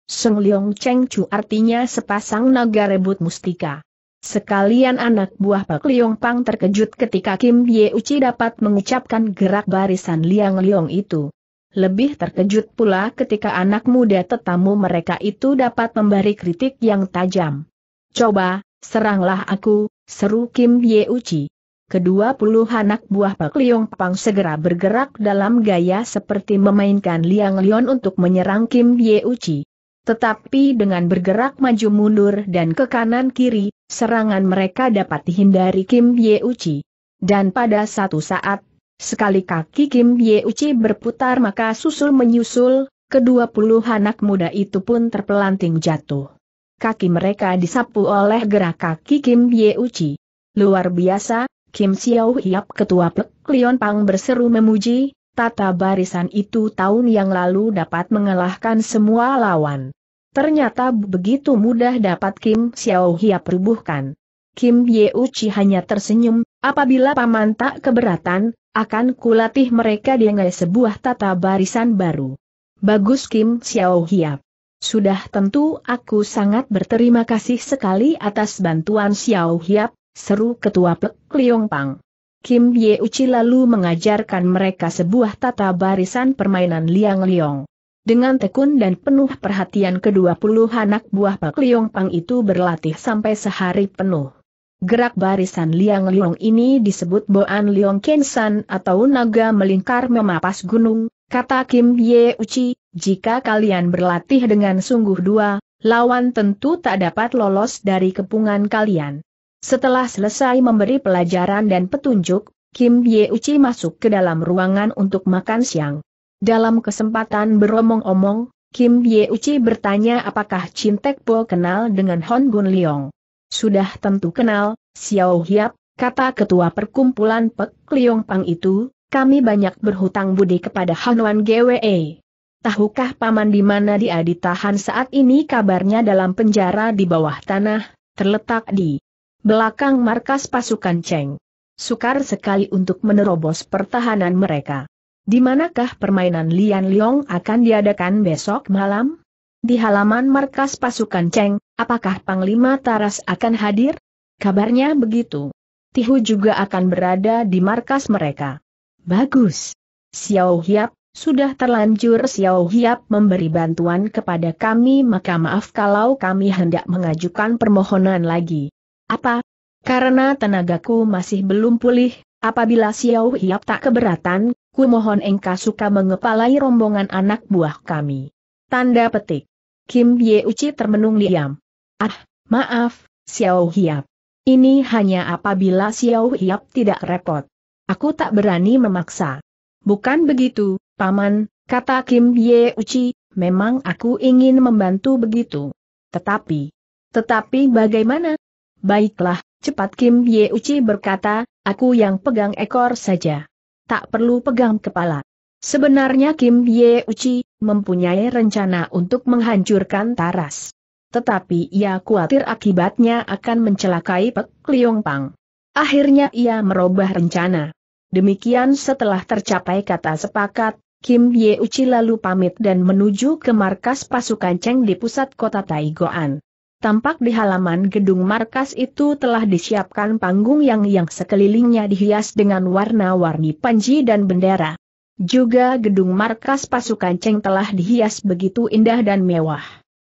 Sung Liong Cheng Chu artinya sepasang naga rebut mustika. Sekalian anak buah Pak Liong Pang terkejut ketika Kim Ye Uci dapat mengucapkan gerak barisan Liang Liong itu. Lebih terkejut pula ketika anak muda tetamu mereka itu dapat memberi kritik yang tajam. Coba, seranglah aku, seru Kim Ye Uci. Kedua puluh anak buah Pak Liong Pang segera bergerak dalam gaya seperti memainkan Liang Lion untuk menyerang Kim Ye Uci. Tetapi dengan bergerak maju mundur dan ke kanan kiri, serangan mereka dapat dihindari Kim Ye Uchi. Dan pada satu saat, sekali kaki Kim Ye Uchi berputar maka susul menyusul, kedua puluh anak muda itu pun terpelanting jatuh. Kaki mereka disapu oleh gerak kaki Kim Ye Uchi. Luar biasa, Kim Xiao Hiap ketua Pek Leon Pang berseru memuji, tata barisan itu tahun yang lalu dapat mengalahkan semua lawan. Ternyata begitu mudah dapat Kim Xiao Hia rubuhkan. Kim Uchi hanya tersenyum, apabila paman tak keberatan, akan kulatih mereka dengan sebuah tata barisan baru. Bagus Kim Xiao Hia. Sudah tentu aku sangat berterima kasih sekali atas bantuan Xiao Hiap, seru ketua Pek Liong Pang. Kim Ye Uchi lalu mengajarkan mereka sebuah tata barisan permainan liang liong. Dengan tekun dan penuh perhatian kedua puluh anak buah Pak Liong Pang itu berlatih sampai sehari penuh. Gerak barisan liang liong ini disebut Boan Liong Kensan atau naga melingkar memapas gunung, kata Kim Ye Uchi, jika kalian berlatih dengan sungguh dua, lawan tentu tak dapat lolos dari kepungan kalian. Setelah selesai memberi pelajaran dan petunjuk, Kim Ye Uchi masuk ke dalam ruangan untuk makan siang. Dalam kesempatan beromong-omong, Kim Ye Uchi bertanya apakah Chin Tek Po kenal dengan Hon Gun Leong. Sudah tentu kenal, Xiao Hiap, kata ketua perkumpulan Pek Leong Pang itu, kami banyak berhutang budi kepada Wan GWE. E. Tahukah paman di mana dia ditahan saat ini kabarnya dalam penjara di bawah tanah, terletak di belakang markas pasukan Cheng. Sukar sekali untuk menerobos pertahanan mereka. Di manakah permainan Lian Liong akan diadakan besok malam? Di halaman markas pasukan Cheng, apakah Panglima Taras akan hadir? Kabarnya begitu. Tihu juga akan berada di markas mereka. Bagus. Xiao Hiap, sudah terlanjur Xiao Hiap memberi bantuan kepada kami maka maaf kalau kami hendak mengajukan permohonan lagi. Apa? Karena tenagaku masih belum pulih, apabila Xiao Hiap tak keberatan, ku mohon engkau suka mengepalai rombongan anak buah kami. Tanda petik. Kim Ye Uci termenung diam. Ah, maaf, Xiao Hiap. Ini hanya apabila Xiao Hiap tidak repot. Aku tak berani memaksa. Bukan begitu, Paman, kata Kim Ye Uci, memang aku ingin membantu begitu. Tetapi, tetapi bagaimana? Baiklah, cepat Kim Ye Uci berkata, aku yang pegang ekor saja. Tak perlu pegang kepala. Sebenarnya Kim Ye Uci mempunyai rencana untuk menghancurkan Taras. Tetapi ia khawatir akibatnya akan mencelakai Pek Liong Pang. Akhirnya ia merubah rencana. Demikian setelah tercapai kata sepakat, Kim Ye Uci lalu pamit dan menuju ke markas pasukan Cheng di pusat kota Taigoan. Tampak di halaman gedung markas itu telah disiapkan panggung yang yang sekelilingnya dihias dengan warna-warni panji dan bendera. Juga gedung markas pasukan Cheng telah dihias begitu indah dan mewah.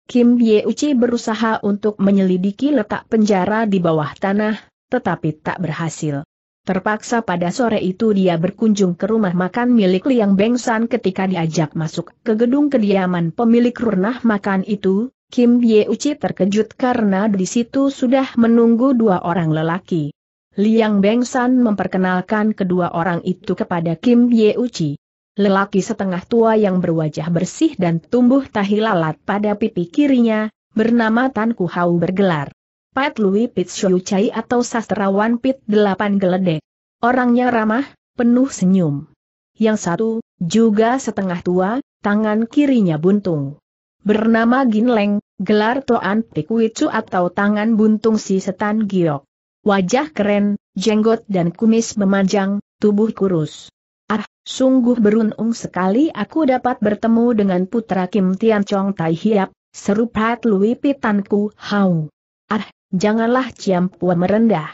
Kim Ye Uchi berusaha untuk menyelidiki letak penjara di bawah tanah, tetapi tak berhasil. Terpaksa pada sore itu dia berkunjung ke rumah makan milik Liang Bengsan ketika diajak masuk ke gedung kediaman pemilik rumah makan itu, Kim Ye Uci terkejut karena di situ sudah menunggu dua orang lelaki. Liang Bengsan memperkenalkan kedua orang itu kepada Kim Ye Uci. Lelaki setengah tua yang berwajah bersih dan tumbuh tahi lalat pada pipi kirinya, bernama Tan Hau bergelar. Pat Louis Pit Chai atau sastrawan Pit Delapan Geledek. Orangnya ramah, penuh senyum. Yang satu, juga setengah tua, tangan kirinya buntung bernama Ginleng, gelar Toan Pikwicu atau tangan buntung si setan giok. Wajah keren, jenggot dan kumis memanjang, tubuh kurus. Ah, sungguh beruntung sekali aku dapat bertemu dengan putra Kim Tian Chong Tai Hiap, seru Pat Lui Pitanku Hau. Ah, janganlah Ciampua merendah.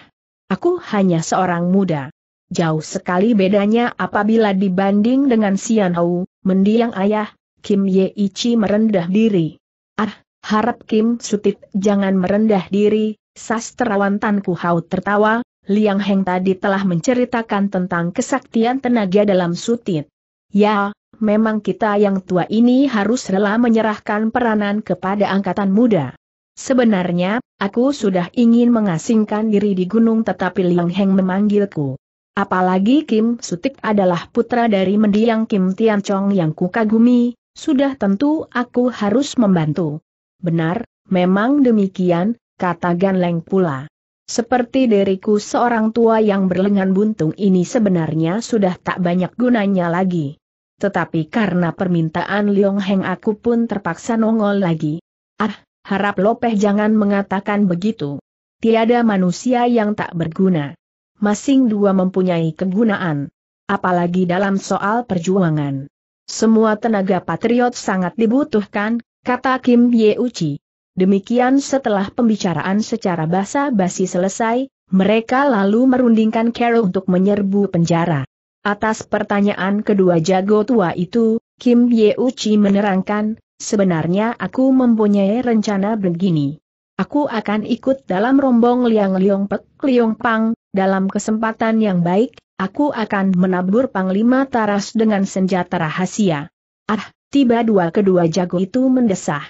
Aku hanya seorang muda. Jauh sekali bedanya apabila dibanding dengan Sian Hau, mendiang ayah, Kim Yeichi merendah diri. Ah, harap Kim Sutit jangan merendah diri, sastrawan Tan Hao tertawa, Liang Heng tadi telah menceritakan tentang kesaktian tenaga dalam Sutit. Ya, memang kita yang tua ini harus rela menyerahkan peranan kepada angkatan muda. Sebenarnya, aku sudah ingin mengasingkan diri di gunung tetapi Liang Heng memanggilku. Apalagi Kim Sutik adalah putra dari mendiang Kim Tian Chong yang kukagumi, sudah tentu aku harus membantu. Benar, memang demikian, kata Gan Leng pula. Seperti diriku seorang tua yang berlengan buntung ini sebenarnya sudah tak banyak gunanya lagi. Tetapi karena permintaan Liong Heng aku pun terpaksa nongol lagi. Ah, harap Lopeh jangan mengatakan begitu. Tiada manusia yang tak berguna. Masing dua mempunyai kegunaan. Apalagi dalam soal perjuangan. Semua tenaga patriot sangat dibutuhkan, kata Kim Ye Uchi. Demikian setelah pembicaraan secara basa-basi selesai, mereka lalu merundingkan Carol untuk menyerbu penjara. Atas pertanyaan kedua jago tua itu, Kim Ye Uchi menerangkan, sebenarnya aku mempunyai rencana begini. Aku akan ikut dalam rombong Liang Liong Pek Liong Pang, dalam kesempatan yang baik, Aku akan menabur Panglima Taras dengan senjata rahasia. Ah, tiba dua kedua jago itu mendesah.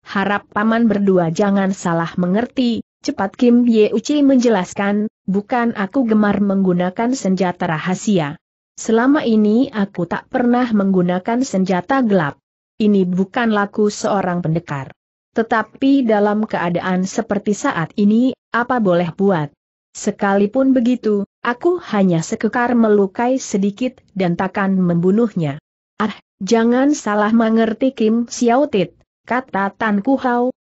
Harap paman berdua jangan salah mengerti, cepat Kim Ye Uci menjelaskan, bukan aku gemar menggunakan senjata rahasia. Selama ini aku tak pernah menggunakan senjata gelap. Ini bukan laku seorang pendekar. Tetapi dalam keadaan seperti saat ini, apa boleh buat? Sekalipun begitu, aku hanya sekekar melukai sedikit dan takkan membunuhnya. Ah, jangan salah mengerti Kim Xiaotit, kata Tan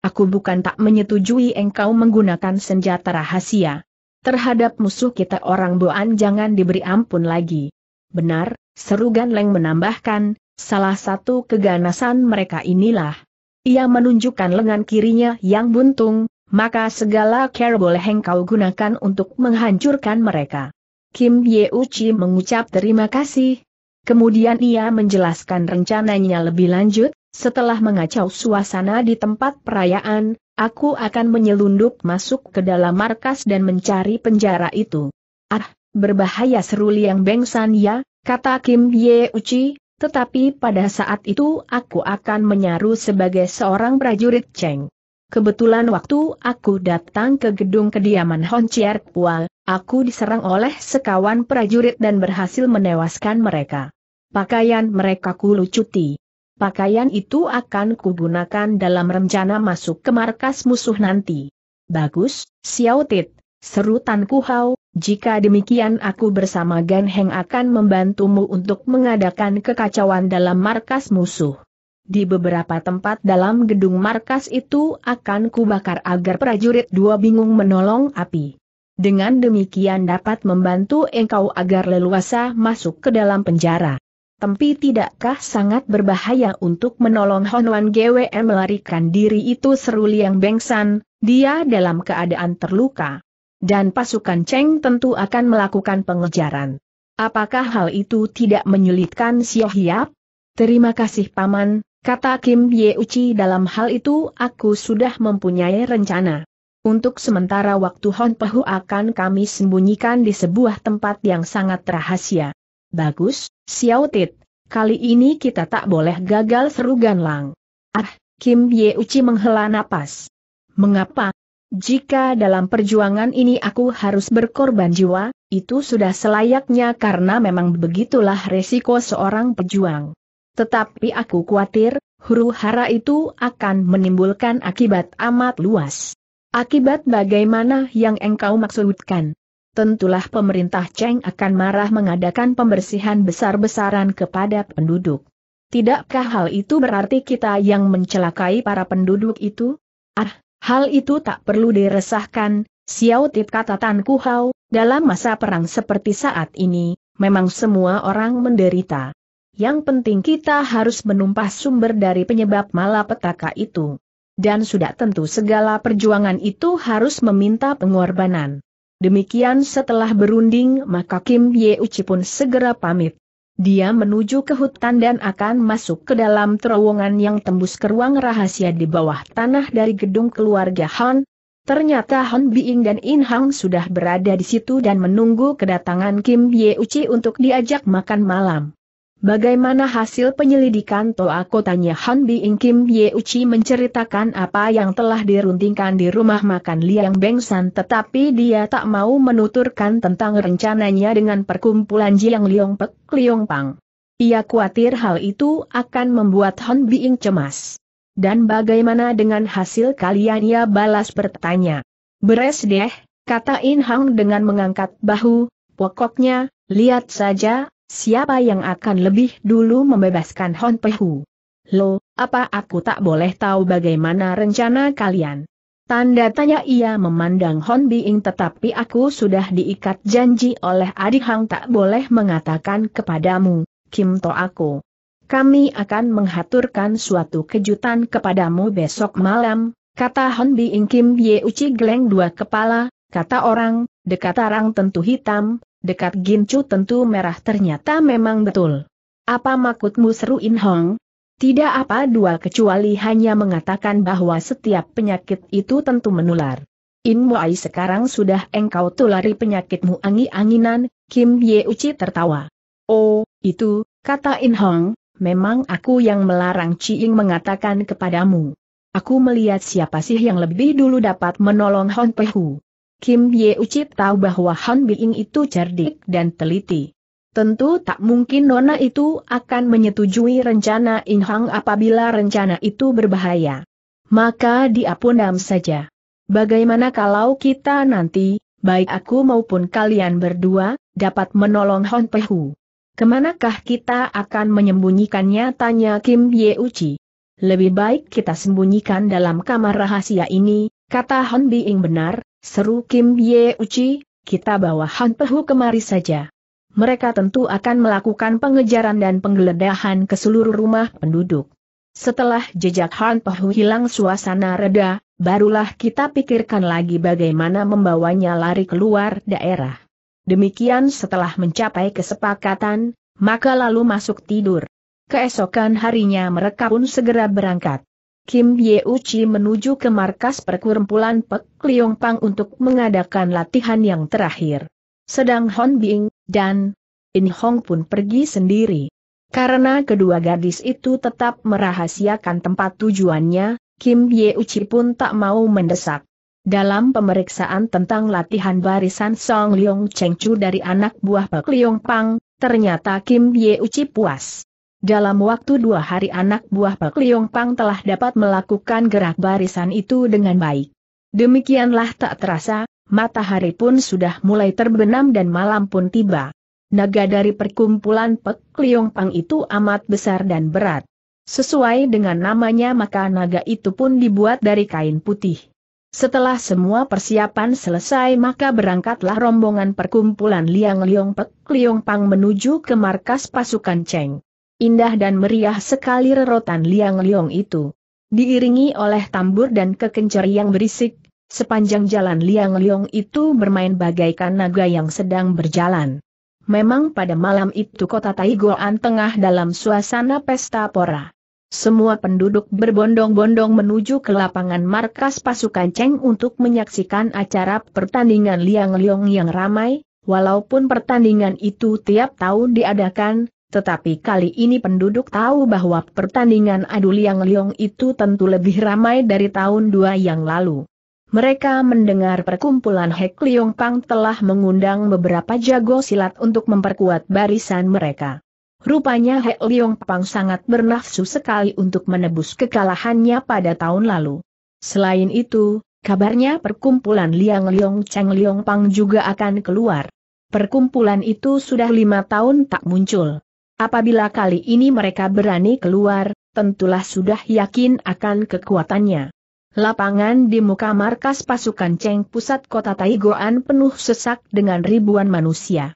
aku bukan tak menyetujui engkau menggunakan senjata rahasia. Terhadap musuh kita orang Boan jangan diberi ampun lagi. Benar, seru Gan Leng menambahkan, salah satu keganasan mereka inilah. Ia menunjukkan lengan kirinya yang buntung, maka segala care boleh engkau gunakan untuk menghancurkan mereka. Kim Ye Uchi mengucap terima kasih. Kemudian ia menjelaskan rencananya lebih lanjut, setelah mengacau suasana di tempat perayaan, aku akan menyelundup masuk ke dalam markas dan mencari penjara itu. Ah, berbahaya seru Liang Bengsan ya, kata Kim Ye Uchi, tetapi pada saat itu aku akan menyaru sebagai seorang prajurit Cheng. Kebetulan waktu aku datang ke gedung kediaman Hon Chiar Pua, aku diserang oleh sekawan prajurit dan berhasil menewaskan mereka. Pakaian mereka kulucuti. Pakaian itu akan kugunakan dalam rencana masuk ke markas musuh nanti. Bagus, Xiao Tit, seru Tan Kuhao, jika demikian aku bersama Gan Heng akan membantumu untuk mengadakan kekacauan dalam markas musuh. Di beberapa tempat dalam gedung markas itu akan kubakar agar prajurit dua bingung menolong api. Dengan demikian dapat membantu engkau agar leluasa masuk ke dalam penjara. Tempi tidakkah sangat berbahaya untuk menolong Honwan GWM melarikan diri itu seru Liang Bengsan, dia dalam keadaan terluka. Dan pasukan Cheng tentu akan melakukan pengejaran. Apakah hal itu tidak menyulitkan Xiao Hiap? Terima kasih Paman, Kata Kim Ye Uchi dalam hal itu aku sudah mempunyai rencana. Untuk sementara waktu Hon Pehu akan kami sembunyikan di sebuah tempat yang sangat rahasia. Bagus, Xiao Tit, kali ini kita tak boleh gagal seru lang. Ah, Kim Ye Uchi menghela napas. Mengapa? Jika dalam perjuangan ini aku harus berkorban jiwa, itu sudah selayaknya karena memang begitulah resiko seorang pejuang. Tetapi aku khawatir, huru hara itu akan menimbulkan akibat amat luas. Akibat bagaimana yang engkau maksudkan? Tentulah pemerintah Cheng akan marah mengadakan pembersihan besar-besaran kepada penduduk. Tidakkah hal itu berarti kita yang mencelakai para penduduk itu? Ah, hal itu tak perlu diresahkan, Xiao Tit kata Tan Kuhao, dalam masa perang seperti saat ini, memang semua orang menderita. Yang penting kita harus menumpas sumber dari penyebab malapetaka itu. Dan sudah tentu segala perjuangan itu harus meminta pengorbanan. Demikian setelah berunding maka Kim Ye Uchi pun segera pamit. Dia menuju ke hutan dan akan masuk ke dalam terowongan yang tembus ke ruang rahasia di bawah tanah dari gedung keluarga Han. Ternyata Han Biing dan In Hang sudah berada di situ dan menunggu kedatangan Kim Ye Uchi untuk diajak makan malam. Bagaimana hasil penyelidikan Toa kotanya Han Biing Kim Ye Uchi menceritakan apa yang telah diruntingkan di rumah makan Liang Bengsan tetapi dia tak mau menuturkan tentang rencananya dengan perkumpulan Jiang Liong Pek Liong Pang. Ia khawatir hal itu akan membuat Han Biing cemas. Dan bagaimana dengan hasil kalian ia balas bertanya. Beres deh, kata In Hang dengan mengangkat bahu, pokoknya, lihat saja Siapa yang akan lebih dulu membebaskan Hon Pehu? Lo, apa aku tak boleh tahu bagaimana rencana kalian? Tanda tanya ia memandang Hon Biing tetapi aku sudah diikat janji oleh Adi Hang tak boleh mengatakan kepadamu, Kim To aku. Kami akan menghaturkan suatu kejutan kepadamu besok malam, kata Hon Biing Kim Ye Uci Gleng dua kepala, kata orang, dekat arang tentu hitam, dekat Gincu tentu merah ternyata memang betul. Apa makutmu seru In Hong? Tidak apa dua kecuali hanya mengatakan bahwa setiap penyakit itu tentu menular. In Muai sekarang sudah engkau tulari penyakitmu angin anginan Kim Ye Uci tertawa. Oh, itu, kata In Hong, memang aku yang melarang Chi Ying mengatakan kepadamu. Aku melihat siapa sih yang lebih dulu dapat menolong Hon Pehu. Kim Ye tahu bahwa Han Biing itu cerdik dan teliti. Tentu tak mungkin Nona itu akan menyetujui rencana In Hang apabila rencana itu berbahaya. Maka dia pun saja. Bagaimana kalau kita nanti, baik aku maupun kalian berdua, dapat menolong Hon Pehu? Kemanakah kita akan menyembunyikannya tanya Kim Ye Uchi. Lebih baik kita sembunyikan dalam kamar rahasia ini, kata Hon Biing benar, Seru Kim Ye Uci, kita bawa Han Pehu kemari saja. Mereka tentu akan melakukan pengejaran dan penggeledahan ke seluruh rumah penduduk. Setelah jejak Han Pehu hilang suasana reda, barulah kita pikirkan lagi bagaimana membawanya lari keluar daerah. Demikian setelah mencapai kesepakatan, maka lalu masuk tidur. Keesokan harinya mereka pun segera berangkat. Kim Yeuchi menuju ke markas perkumpulan Pek Liong Pang untuk mengadakan latihan yang terakhir. Sedang Hon Bing dan In Hong pun pergi sendiri. Karena kedua gadis itu tetap merahasiakan tempat tujuannya, Kim Yeuchi pun tak mau mendesak. Dalam pemeriksaan tentang latihan barisan Song Leong Cheng Chu dari anak buah Pek Liong Pang, ternyata Kim Yeuchi puas. Dalam waktu dua hari anak buah Pak Liong Pang telah dapat melakukan gerak barisan itu dengan baik. Demikianlah tak terasa, matahari pun sudah mulai terbenam dan malam pun tiba. Naga dari perkumpulan Pek Liong Pang itu amat besar dan berat. Sesuai dengan namanya maka naga itu pun dibuat dari kain putih. Setelah semua persiapan selesai maka berangkatlah rombongan perkumpulan Liang Liong Pek Liong Pang menuju ke markas pasukan Cheng. Indah dan meriah sekali rerotan liang liong itu. Diiringi oleh tambur dan kekencer yang berisik, sepanjang jalan liang liong itu bermain bagaikan naga yang sedang berjalan. Memang pada malam itu kota Taigoan tengah dalam suasana pesta pora. Semua penduduk berbondong-bondong menuju ke lapangan markas pasukan Cheng untuk menyaksikan acara pertandingan Liang Liong yang ramai, walaupun pertandingan itu tiap tahun diadakan, tetapi kali ini penduduk tahu bahwa pertandingan adu liang liong itu tentu lebih ramai dari tahun dua yang lalu. Mereka mendengar perkumpulan Hek Liong Pang telah mengundang beberapa jago silat untuk memperkuat barisan mereka. Rupanya Hek Liong Pang sangat bernafsu sekali untuk menebus kekalahannya pada tahun lalu. Selain itu, kabarnya perkumpulan Liang Liong Cheng Liong Pang juga akan keluar. Perkumpulan itu sudah lima tahun tak muncul. Apabila kali ini mereka berani keluar, tentulah sudah yakin akan kekuatannya. Lapangan di muka markas pasukan Cheng pusat kota Taigoan penuh sesak dengan ribuan manusia.